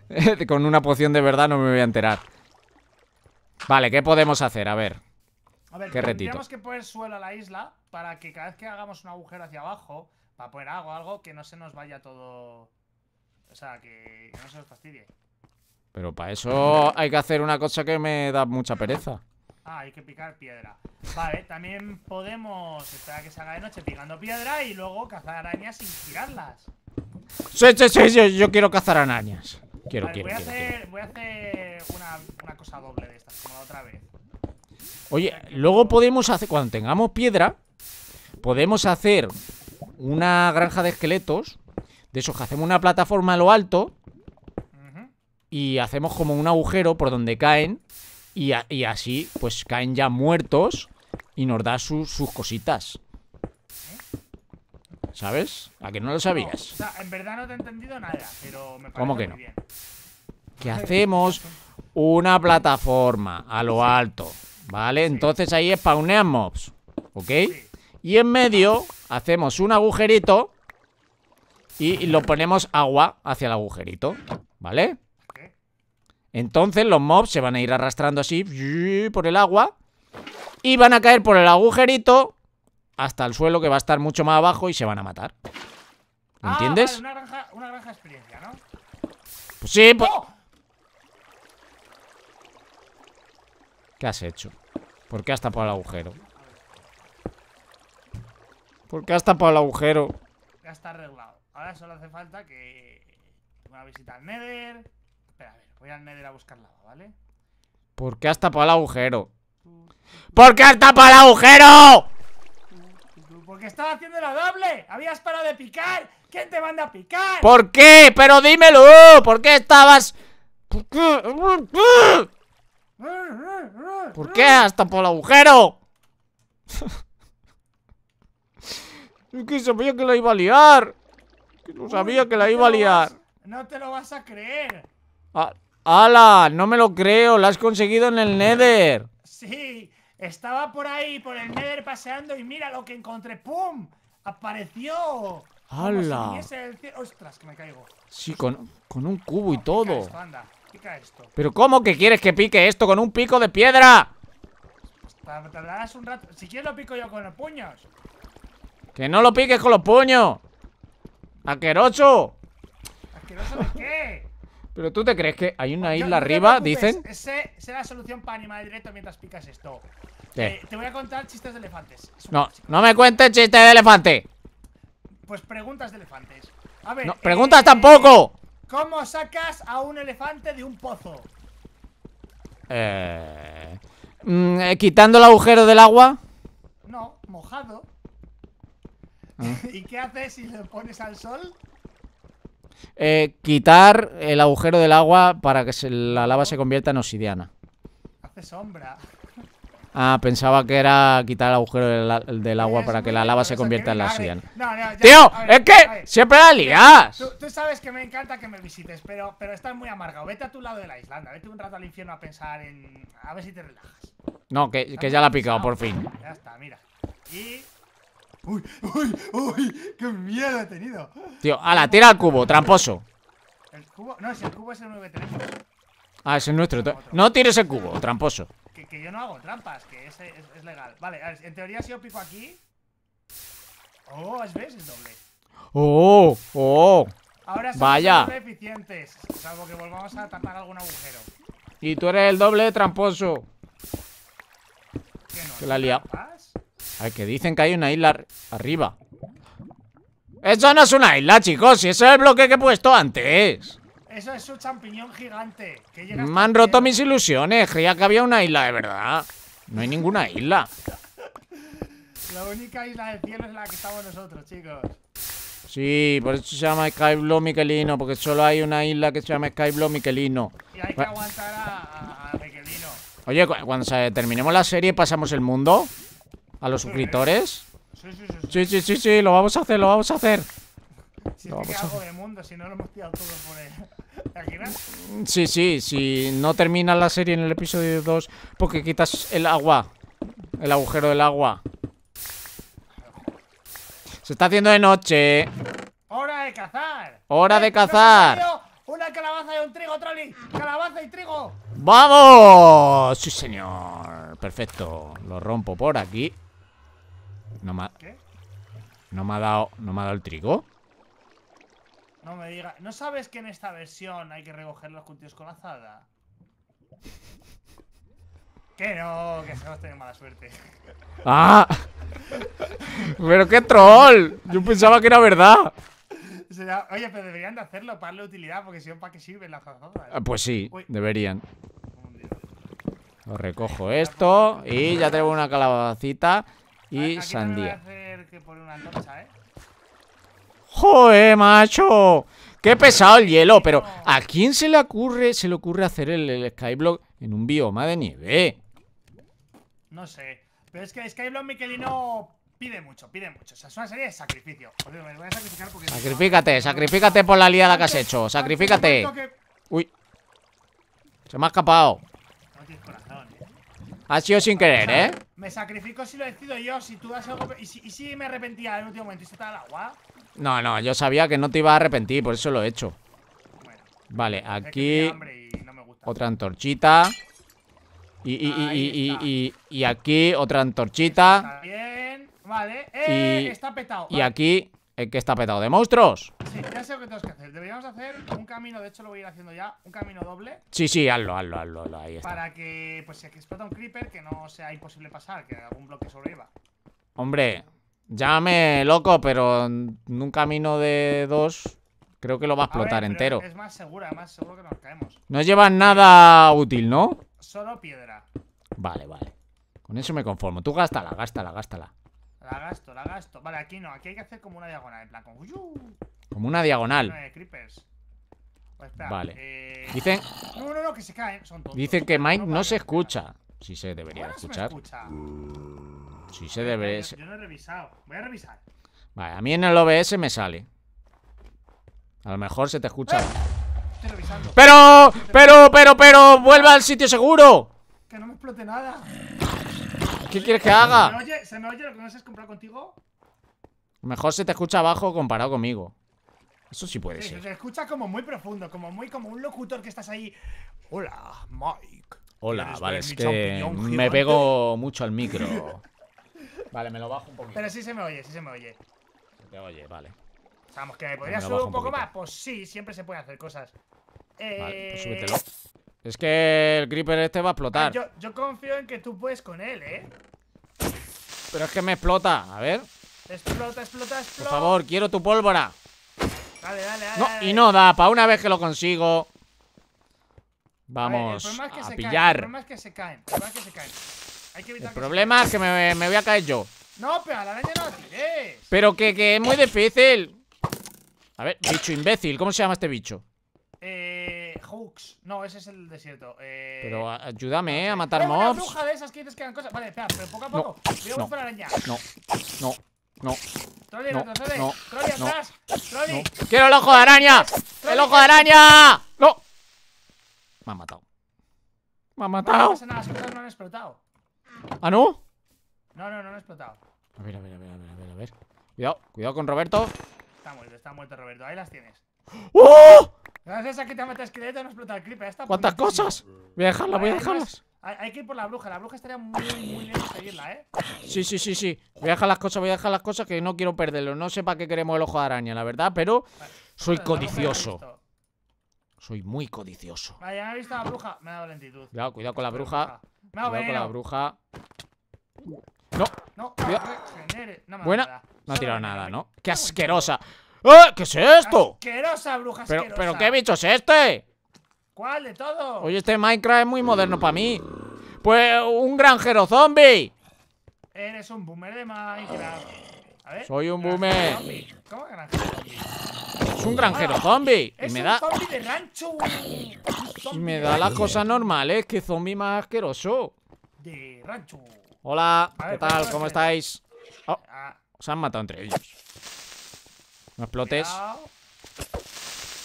(laughs) con una poción de verdad no me voy a enterar. Vale, ¿qué podemos hacer? A ver. A que poner suelo a la isla para que cada vez que hagamos un agujero hacia abajo para poner algo, algo que no se nos vaya todo... O sea, que no se nos fastidie. Pero para eso hay que hacer una cosa que me da mucha pereza. Ah, hay que picar piedra. Vale, también podemos esperar a que se haga de noche picando piedra y luego cazar arañas sin tirarlas. Sí, sí, sí, yo, quiero cazar arañas. Quiero, quiero, voy, a hacer, voy a hacer una, una, cosa doble de estas, como la otra vez. Oye, luego podemos hacer, cuando tengamos piedra, podemos hacer una granja de esqueletos. De esos que hacemos una plataforma a lo alto. Y hacemos como un agujero por donde caen. Y, así, pues caen ya muertos. Y nos da sus cositas. ¿Sabes? ¿A que no lo sabías? en verdad no te he entendido nada, pero me ¿Cómo que no? Que hacemos una plataforma a lo alto, ¿vale? Entonces ahí spawneamos, ¿ok? Sí. Y en medio hacemos un agujerito y lo ponemos agua hacia el agujerito, ¿vale? Entonces los mobs se van a ir arrastrando así por el agua y van a caer por el agujerito hasta el suelo que va a estar mucho más abajo y se van a matar. Ah, entiendes? una, granja, experiencia, ¿no? Pues sí, pues... ¡Oh! ¿Qué has hecho? ¿Por qué hasta por el agujero? Porque has tapado el agujero. Ya está arreglado. Ahora solo hace falta que. Una visita al Nether. Espera, a ver, voy al Nether a buscarla, ¿vale? ¿Por qué has tapado el agujero? ¿Por qué has tapado el agujero? Porque estaba haciendo la doble. Habías parado de picar. ¿Quién te manda a picar? ¿Por qué? Pero dímelo. ¿Por qué estabas.? ¿Por qué? ¿Por qué has tapado el agujero? (laughs) Es que sabía que la iba a liar. Que no sabía que la iba a liar. no te lo vas a creer. ¡Hala! Ah, no me lo creo. La has conseguido en el Nether. Sí. Estaba por ahí, por el Nether paseando y mira lo que encontré. ¡Pum! Apareció. ¡Hala! ¡Ostras, que me caigo! Sí, con, un cubo y todo. ¿Pero cómo que quieres que pique esto con un pico de piedra? Pues, pues, tardarás un rato. Si quieres lo pico yo con los puños. Que no lo piques con los puños. Aqueroso. ¿Aqueroso de qué? Pero tú te crees que hay una isla arriba, dicen. Ese será la solución para animar directo mientras picas esto. Eh, te voy a contar chistes de elefantes. No, no me cuentes chistes de elefante. Pues preguntas de elefantes. A ver. No, eh, preguntas tampoco. ¿Cómo sacas a un elefante de un pozo? Eh, mm, eh quitando el agujero del agua. No, mojado. (laughs) ¿Y qué haces si lo pones al sol? Eh, quitar el agujero del agua para que la lava se convierta en obsidiana. Hace sombra. Ah, pensaba que era quitar el agujero del, agua para que la lava se convierta en la obsidiana. Tío, es que siempre la lias! Tú, sabes que me encanta que me visites, pero, pero estás muy amargado. Vete a tu lado de la Islanda, vete un rato al infierno a pensar en. A ver si te relajas. No, que, que ya la ha picado, por fin. Ya está, mira. Y ¡Uy, uy, uy! ¡Qué miedo he tenido! Tío, ala, tira al cubo, tramposo. El cubo. No, si el cubo es el 9-3. Ah, ese es nuestro. No tires el cubo, tramposo. Que, yo no hago trampas, que es, legal. Vale, a ver, en teoría si yo pico aquí. Oh, ¿ves? Es doble. Oh, oh. Ahora Vaya. eficientes, salvo que volvamos a tapar algún agujero. Y tú eres el doble tramposo. ¿Qué no? Que la he a que dicen que hay una isla arriba. ¡Eso no es una isla, chicos! Y ese es el bloque que he puesto antes! Eso es un champiñón gigante. Me han roto mis ilusiones. Creía que había una isla, de verdad. No hay ninguna isla. La única isla del cielo es la que estamos nosotros, chicos. Sí, por eso se llama Skyblow Miquelino, porque solo hay una isla que se llama Skyblow Miquelino. Y hay que aguantar a, a Miquelino. Oye, cuando terminemos la serie, ¿pasamos el mundo? ¿A los suscriptores? Sí, sí, sí, sí, lo vamos a hacer, lo vamos a hacer. Si mundo, si no lo hemos todo por (laughs) Sí, sí, si no terminas la serie en el episodio 2 porque quitas el agua, el agujero del agua. Se está haciendo de noche. Hora de cazar. Hora de eh, cazar. Una calabaza y un trigo, trolling! Calabaza y trigo. ¡Vamos! Sí, señor. Perfecto. Lo rompo por aquí. No me ha... ¿Qué? No me ha dado... ¿No me ha dado el trigo? No me diga... ¿No sabes que en esta versión hay que recoger los cultivos con azada? Que no, que se va mala suerte. ¡Ah! ¡Pero qué troll! Yo pensaba que era verdad. Oye, pero deberían de hacerlo para darle utilidad, porque si no, ¿para qué sirven las azadas? Ah, pues sí, deberían. Lo recojo esto y ya tengo una calabacita y sandía. ¿eh? ¡Joder, macho! ¡Qué pesado el hielo! Pero ¿a quién se le ocurre, se le ocurre hacer el, Skyblock en un bioma de nieve? No sé. Pero es que Skyblock Miquelino pide mucho, pide mucho. O sea, es una serie de sacrificio. Sacríficate, por la liada que has hecho. Sacríficate. Uy. Se me ha escapado. Ha sido sin querer, ¿eh? Me sacrifico si lo decido yo, si tú das algo... ¿Y si, me arrepentía en el último momento y se te da el agua? No, no, yo sabía que no te iba a arrepentir, por eso lo he hecho. vale, aquí... Otra antorchita. Y, y, y, aquí otra antorchita. Está bien. Vale. ¡Eh! está petado. Y aquí el que está petado de monstruos. Sí, ya sé lo que tenemos que hacer. Deberíamos hacer un camino, de hecho lo voy a ir haciendo ya, un camino doble. Sí, sí, hazlo, hazlo, hazlo, hazlo ahí está. Para que, pues si explota un creeper, que no sea imposible pasar, que algún bloque sobreviva. Hombre, llámame loco, pero en un camino de dos creo que lo va a explotar entero. Es más seguro, más seguro que nos caemos. No llevas nada útil, ¿no? Solo piedra. Vale, vale. Con eso me conformo. Tú gástala, gástala, gástala. La gasto, la gasto. Vale, aquí no. Aquí hay que hacer como una diagonal. En plan, como... Como una diagonal. creepers. Pues espera, vale. Eh, Dicen... No, no, no, que se caen. Son Dicen que Mike no, se escucha. Si sí se debería escuchar. Si sí se debe Yo, no he revisado. Voy a revisar. Vale, a mí en el OBS me sale. A lo mejor se te escucha. Eh, pero, pero, pero, pero, vuelva al sitio seguro. Que no me explote nada. ¿Qué quieres que haga? ¿Se me oye, ¿se me oye lo que se has comprado contigo? Mejor se te escucha abajo comparado conmigo. Eso sí puede ser. Se escucha como muy profundo, como muy como un locutor que estás ahí. Hola, Mike. Hola, vale, eh, es que me pego mucho al micro. (laughs) vale, me lo bajo un poquito. Pero sí se me oye, sí se me oye. Se te oye, vale. Vamos, que podría subir un poco más. Pues sí, siempre se pueden hacer cosas. Eh... Vale, pues eh, súbetelo. Es que el creeper este va a explotar. yo, confío en que tú puedes con él, ¿eh? Pero es que me explota. A ver. Explota, explota, explota. Por favor, quiero tu pólvora. Dale, dale, dale. No, Y no da, para una vez que lo consigo. Vamos eh, a, pillar. el problema es que se caen. El problema es que se caen. Hay que el problema es que me, voy a caer yo. No, pero a la araña no la Pero que es muy difícil. A ver, bicho imbécil. ¿Cómo se llama este bicho? No, ese es el desierto. Eh... Pero ayúdame, a matar mobs. Una bruja de que dices que eran cosas. Vale, espera, pero poco a poco. No, no, buscar araña. No, no, no. Trolli, no, no, trolli. No, trolli atrás. Trolli. ¡Quiero el ojo de araña! ¡El ojo de araña! ¡No! Me han matado. Me han matado. No pasa nada, las cosas no han explotado. ¿Ah, no? No, no, no han explotado. A ver, a ver, a ver, a ver, a ver, a ver. Cuidado, cuidado con Roberto. Está muerto, está muerto Roberto. Ahí las tienes. ¡Oh! Gracias a que te ha matado esqueleto no explota el creeper. Esta ¿Cuántas cosas? Voy a dejarlas, voy a dejarlas. Hay, que ir por la bruja. La bruja estaría muy, muy bien seguirla, ¿eh? Sí, sí, sí, sí. Voy a dejar las cosas, voy a dejar las cosas que no quiero perderlo. No sé para qué queremos el ojo de araña, la verdad, pero soy codicioso. Soy muy codicioso. Vale, ya me he visto la bruja. Me ha dado lentitud. Cuidado, cuidado con la bruja. Me ha dado cuidado con la bruja. No. No, no, no, no Buena. No ha tirado nada, ¿no? Qué asquerosa. ¡Eh! ¿Qué es esto? Asquerosa, bruja pero, ¿Pero qué bicho es este? ¿Cuál de todo? Oye, este Minecraft es muy moderno para mí. Pues un granjero zombie. Eres un boomer de Minecraft. A ver, Soy un boomer. ¿Cómo granjero zombie? Es un granjero zombie. Es me un da... zombie de rancho, Y me da las cosas normales. Que zombie más asqueroso. De rancho. Hola, ¿qué tal? ¿Cómo estáis? Oh, ah. se han matado entre ellos. No explotes.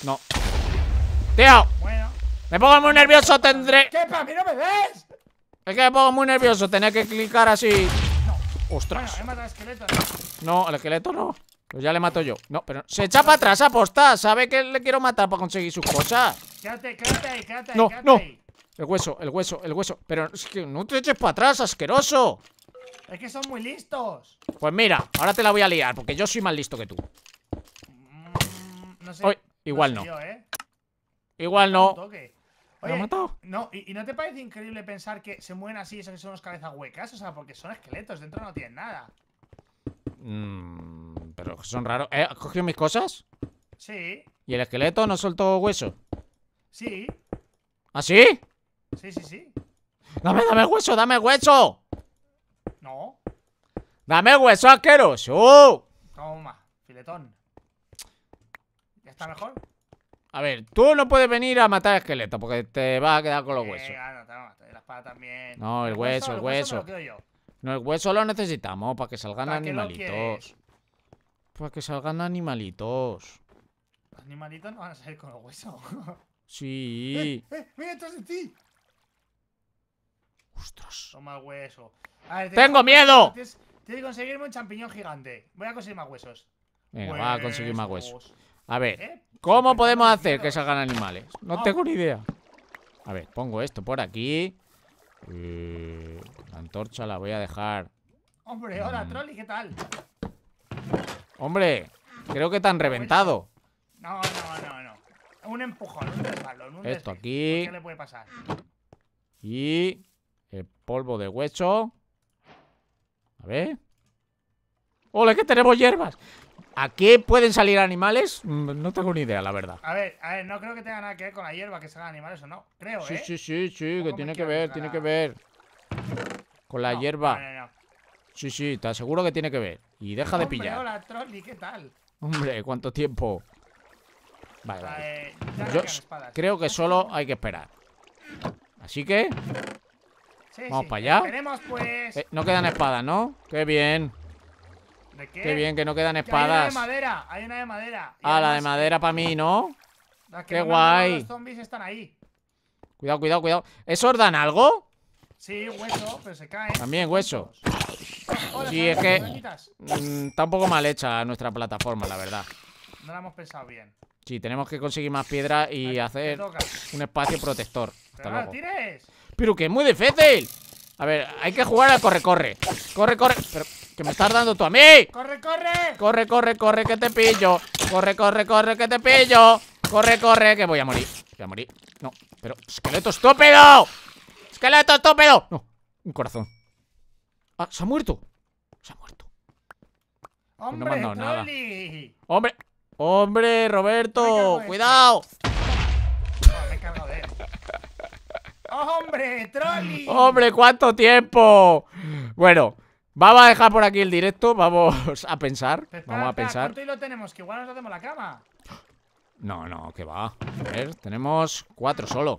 No. ¡Tío! Bueno. Me pongo muy nervioso, tendré. ¿Qué? ¿Para mí no me ves? Es que me pongo muy nervioso, tener que clicar así. No. Ostras. he No, al esqueleto no. Pues ya le mato yo. No, pero. Se echa para atrás, aposta. Sabe que le quiero matar para conseguir sus cosas. Quédate, quédate ahí, quédate No, no. El hueso, el hueso, el hueso. Pero es que no te eches para atrás, asqueroso. Es que son muy listos. Pues mira, ahora te la voy a liar, porque yo soy más listo que tú no igual no. ¿eh? Igual no. ¿Lo No, y, no te parece increíble pensar que se mueven así esos que son las cabezas huecas? O sea, porque son esqueletos, dentro no tienen nada. Mm, pero son raros. ¿Eh? ¿Has cogido mis cosas? Sí. ¿Y el esqueleto no soltó hueso? Sí. ¿Ah, sí? Sí, sí, sí. Dame, dame hueso, dame hueso. No. Dame hueso asqueroso. Toma, filetón. ¿Está mejor? A ver, tú no puedes venir a matar esqueleto porque te vas a quedar con los eh, huesos. no, también. No, el, hueso, el hueso. No, el hueso lo necesitamos para que salgan animalitos. para que salgan animalitos. Los animalitos no van a salir con los huesos. (laughs) sí. ¡Eh, eh! mira detrás de ti! ¡Ostras! Toma el hueso. ¡Tengo miedo! Tienes, que conseguirme un champiñón gigante. Voy a conseguir más huesos. Venga, va a conseguir más huesos. A ver, eh, ¿cómo podemos hacer que salgan animales? No tengo ni idea. A ver, pongo esto por aquí. Eh, la antorcha la voy a dejar. Hombre, hola, mm. Trolli, ¿qué tal? Hombre, creo que te han pues, reventado. No, no, no, no. Un empujón, esto aquí. Pues, ¿Qué le puede pasar? Y el polvo de hueso. A ver. ¡Hola, que tenemos hierbas! ¿A qué pueden salir animales, mm, no tengo ni idea, la verdad. A ver, a ver, no creo que tenga nada que ver con la hierba que salgan animales o no. Creo, sí, ¿eh? Sí, sí, sí, sí, que tiene que ver, tiene que ver. Con la hierba. sí, sí, te aseguro que tiene que ver. Y deja de pillar. Hola, Trolli, ¿qué tal? Hombre, ¿cuánto tiempo? Vale, vale. Pues yo creo que solo hay que esperar. Así que... Vamos para allá. pues... Eh, no quedan espadas, ¿no? Qué bien qué? bien, que no quedan espadas. hay una de madera, hay una de madera. ah, la de madera para mí, ¿no? qué guay. Los zombies están ahí. Cuidado, cuidado, cuidado. ¿Esos dan algo? Sí, hueso, pero se cae. También hueso. sí, es que mm, está un poco mal hecha nuestra plataforma, la verdad. No la hemos pensado bien. Sí, tenemos que conseguir más piedra y hacer un espacio protector. Hasta luego. Pero que es muy difícil. A ver, hay que jugar al corre-corre. Corre-corre. Pero que me estás dando tú a mí Corre, corre Corre, corre, corre, que te pillo Corre, corre, corre, que te pillo Corre, corre, que voy a morir Voy a morir No, pero... ¡Esqueleto estúpido! ¡Esqueleto estúpido! No, un corazón Ah, se ha muerto Se ha muerto pues Hombre, no Hombre Hombre, Roberto Cuidado ¡Hombre, Trolli! ¡Hombre, cuánto tiempo! Bueno, Vamos a dejar por aquí el directo, vamos a pensar. vamos a pensar. tenemos? Que igual nos hacemos la cama. No, no, que va. A ver, tenemos cuatro solo.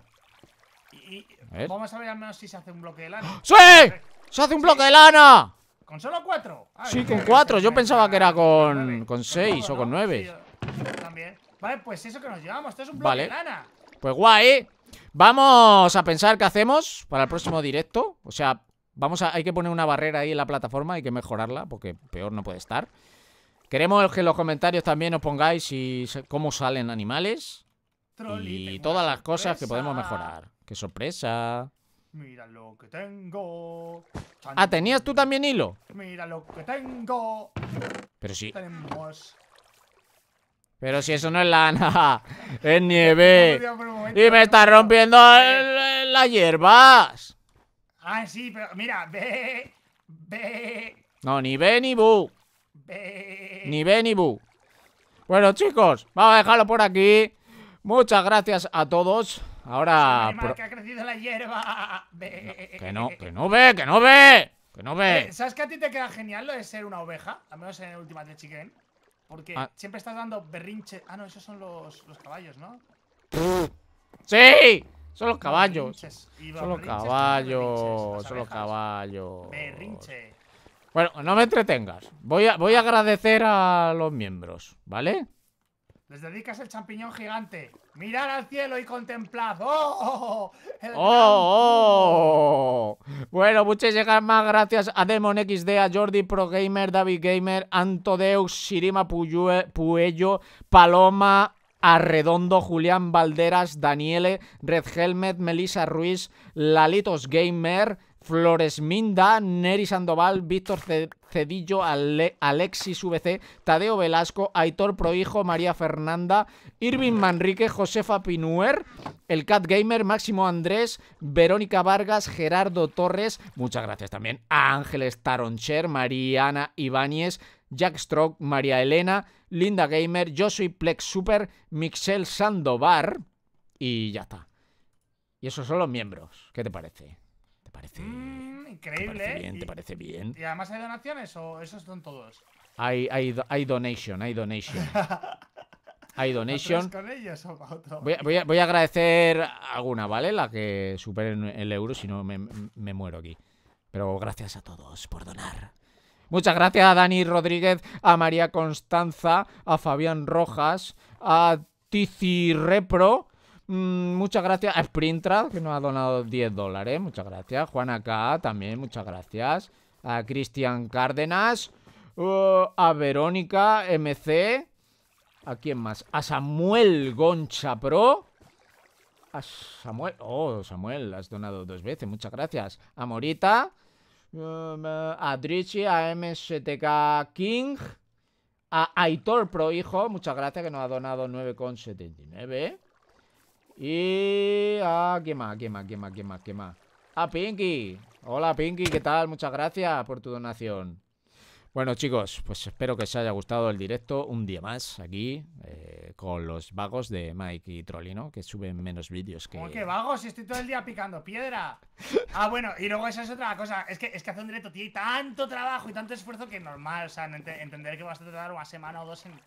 Y, Vamos a ver al menos si se hace un bloque de lana. ¡Sí! ¡Se hace un bloque de lana! ¿Con solo cuatro? sí, con cuatro. Yo pensaba que era con, con seis o con nueve. también. Vale, pues eso que nos llevamos. Esto es un bloque de lana. Pues guay. Vamos a pensar qué hacemos para el próximo directo. O sea, Vamos a, hay que poner una barrera ahí en la plataforma, hay que mejorarla, porque peor no puede estar. Queremos que en los comentarios también os pongáis si, cómo salen animales. y todas las cosas que podemos mejorar. ¡Qué sorpresa! Mira lo que tengo. Ah, tenías tú también hilo. Mira lo que tengo. Pero sí. Pero si eso no es lana, (laughs) es (laughs) nieve. y me está rompiendo las hierbas. Ah, sí, pero mira, ve, ve. No, ni ve ni bu. Ve. Ni ve ni bu. Bueno, chicos, vamos a dejarlo por aquí. Muchas gracias a todos. Ahora. que ha crecido la hierba. Ve. No, que no, que no ve, que no ve. Que no ve. Eh, ¿Sabes que a ti te queda genial lo de ser una oveja? Al menos en el último de Chicken. Porque ah. siempre estás dando berrinche. Ah, no, esos son los, los caballos, ¿no? ¡Sí! Son los caballos. Son los caballos. Son los caballos. Bueno, no me entretengas. Voy a, voy agradecer a los miembros, ¿vale? Les dedicas el champiñón gigante. Mirar al cielo y contemplad. ¡Oh! ¡Oh! oh, oh, oh! ¡Oh Bueno, más gracias a Demon XD, a Jordi ProGamer, David Gamer, Antodeux, Shirima Puello, Paloma, Arredondo, Julián Valderas, Daniele, Red Helmet, Melissa Ruiz, Lalitos Gamer, Flores Minda, Neri Sandoval, Víctor Cedillo, Alexis VC, Tadeo Velasco, Aitor Prohijo, María Fernanda, Irving Manrique, Josefa Pinuer, el Cat Gamer, Máximo Andrés, Verónica Vargas, Gerardo Torres, muchas gracias también a Ángeles Taroncher, Mariana Ibáñez, Jack Stroke, María Elena, Linda Gamer, yo soy Plex Super, Mixel Sandovar y ya está. Y esos son los miembros. ¿Qué te parece? ¿Te parece? Mm, increíble. ¿eh? ¿Te parece bien? Y, además hay donaciones o esos son todos? Hay, hay, hay donation, hay donation. (laughs) hay donation. Con o Voy, a, voy, a, agradecer alguna, ¿vale? La que superen el euro, si no me muero aquí. Pero gracias a todos por donar. Muchas gracias a Dani Rodríguez, a María Constanza, a Fabián Rojas, a Tizi Repro. Mm, muchas gracias a Sprintrad, que nos ha donado 10 dólares. Muchas gracias. Juana K. también, muchas gracias. A Cristian Cárdenas. Uh, a Verónica MC. ¿A quién más? A Samuel Goncha Pro. A Samuel. Oh, Samuel, has donado dos veces. Muchas gracias. A Morita. Mm, eh, a Drichi, a MSTK King, a Aitor Pro, hijo, muchas gracias que nos ha donado 9,79. Y a... Ah, más? qué más? más? más? más? A ah, Pinky. Hola Pinky, ¿qué tal? Muchas gracias por tu donación. Bueno chicos, pues espero que os haya gustado el directo un día más aquí eh, con los vagos de Mike y Trolino que suben menos vídeos que... ¿Qué vagos? Estoy todo el día picando piedra. Ah, bueno, y luego esa es otra cosa. Es que, es que hacer un directo tiene tanto trabajo y tanto esfuerzo que normal, o sea, entender que vas a tardar una semana o dos en el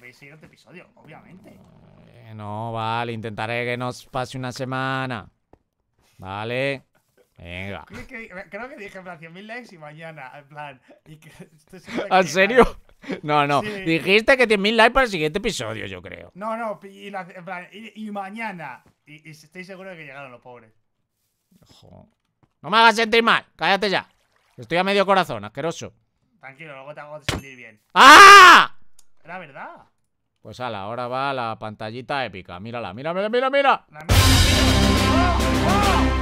pues, siguiente eh, episodio, obviamente. Eh, no, vale, intentaré que nos pase una semana. Vale. Venga. Creo que dije, en plan, 100.000 likes y mañana, en plan. ¿En serio? (laughs) No, no. Dijiste que 100.000 likes para el siguiente episodio, yo creo. No, no. Y, en plan, y, mañana. Y, estoy seguro de que llegaron los pobres. No me hagas sentir mal. Cállate ya. Estoy a medio corazón, asqueroso. Tranquilo, luego te hago sentir bien. ¡Ah! Era verdad. Pues ala, ahora va la pantallita épica. Mírala, mírala, mira, mira, mira.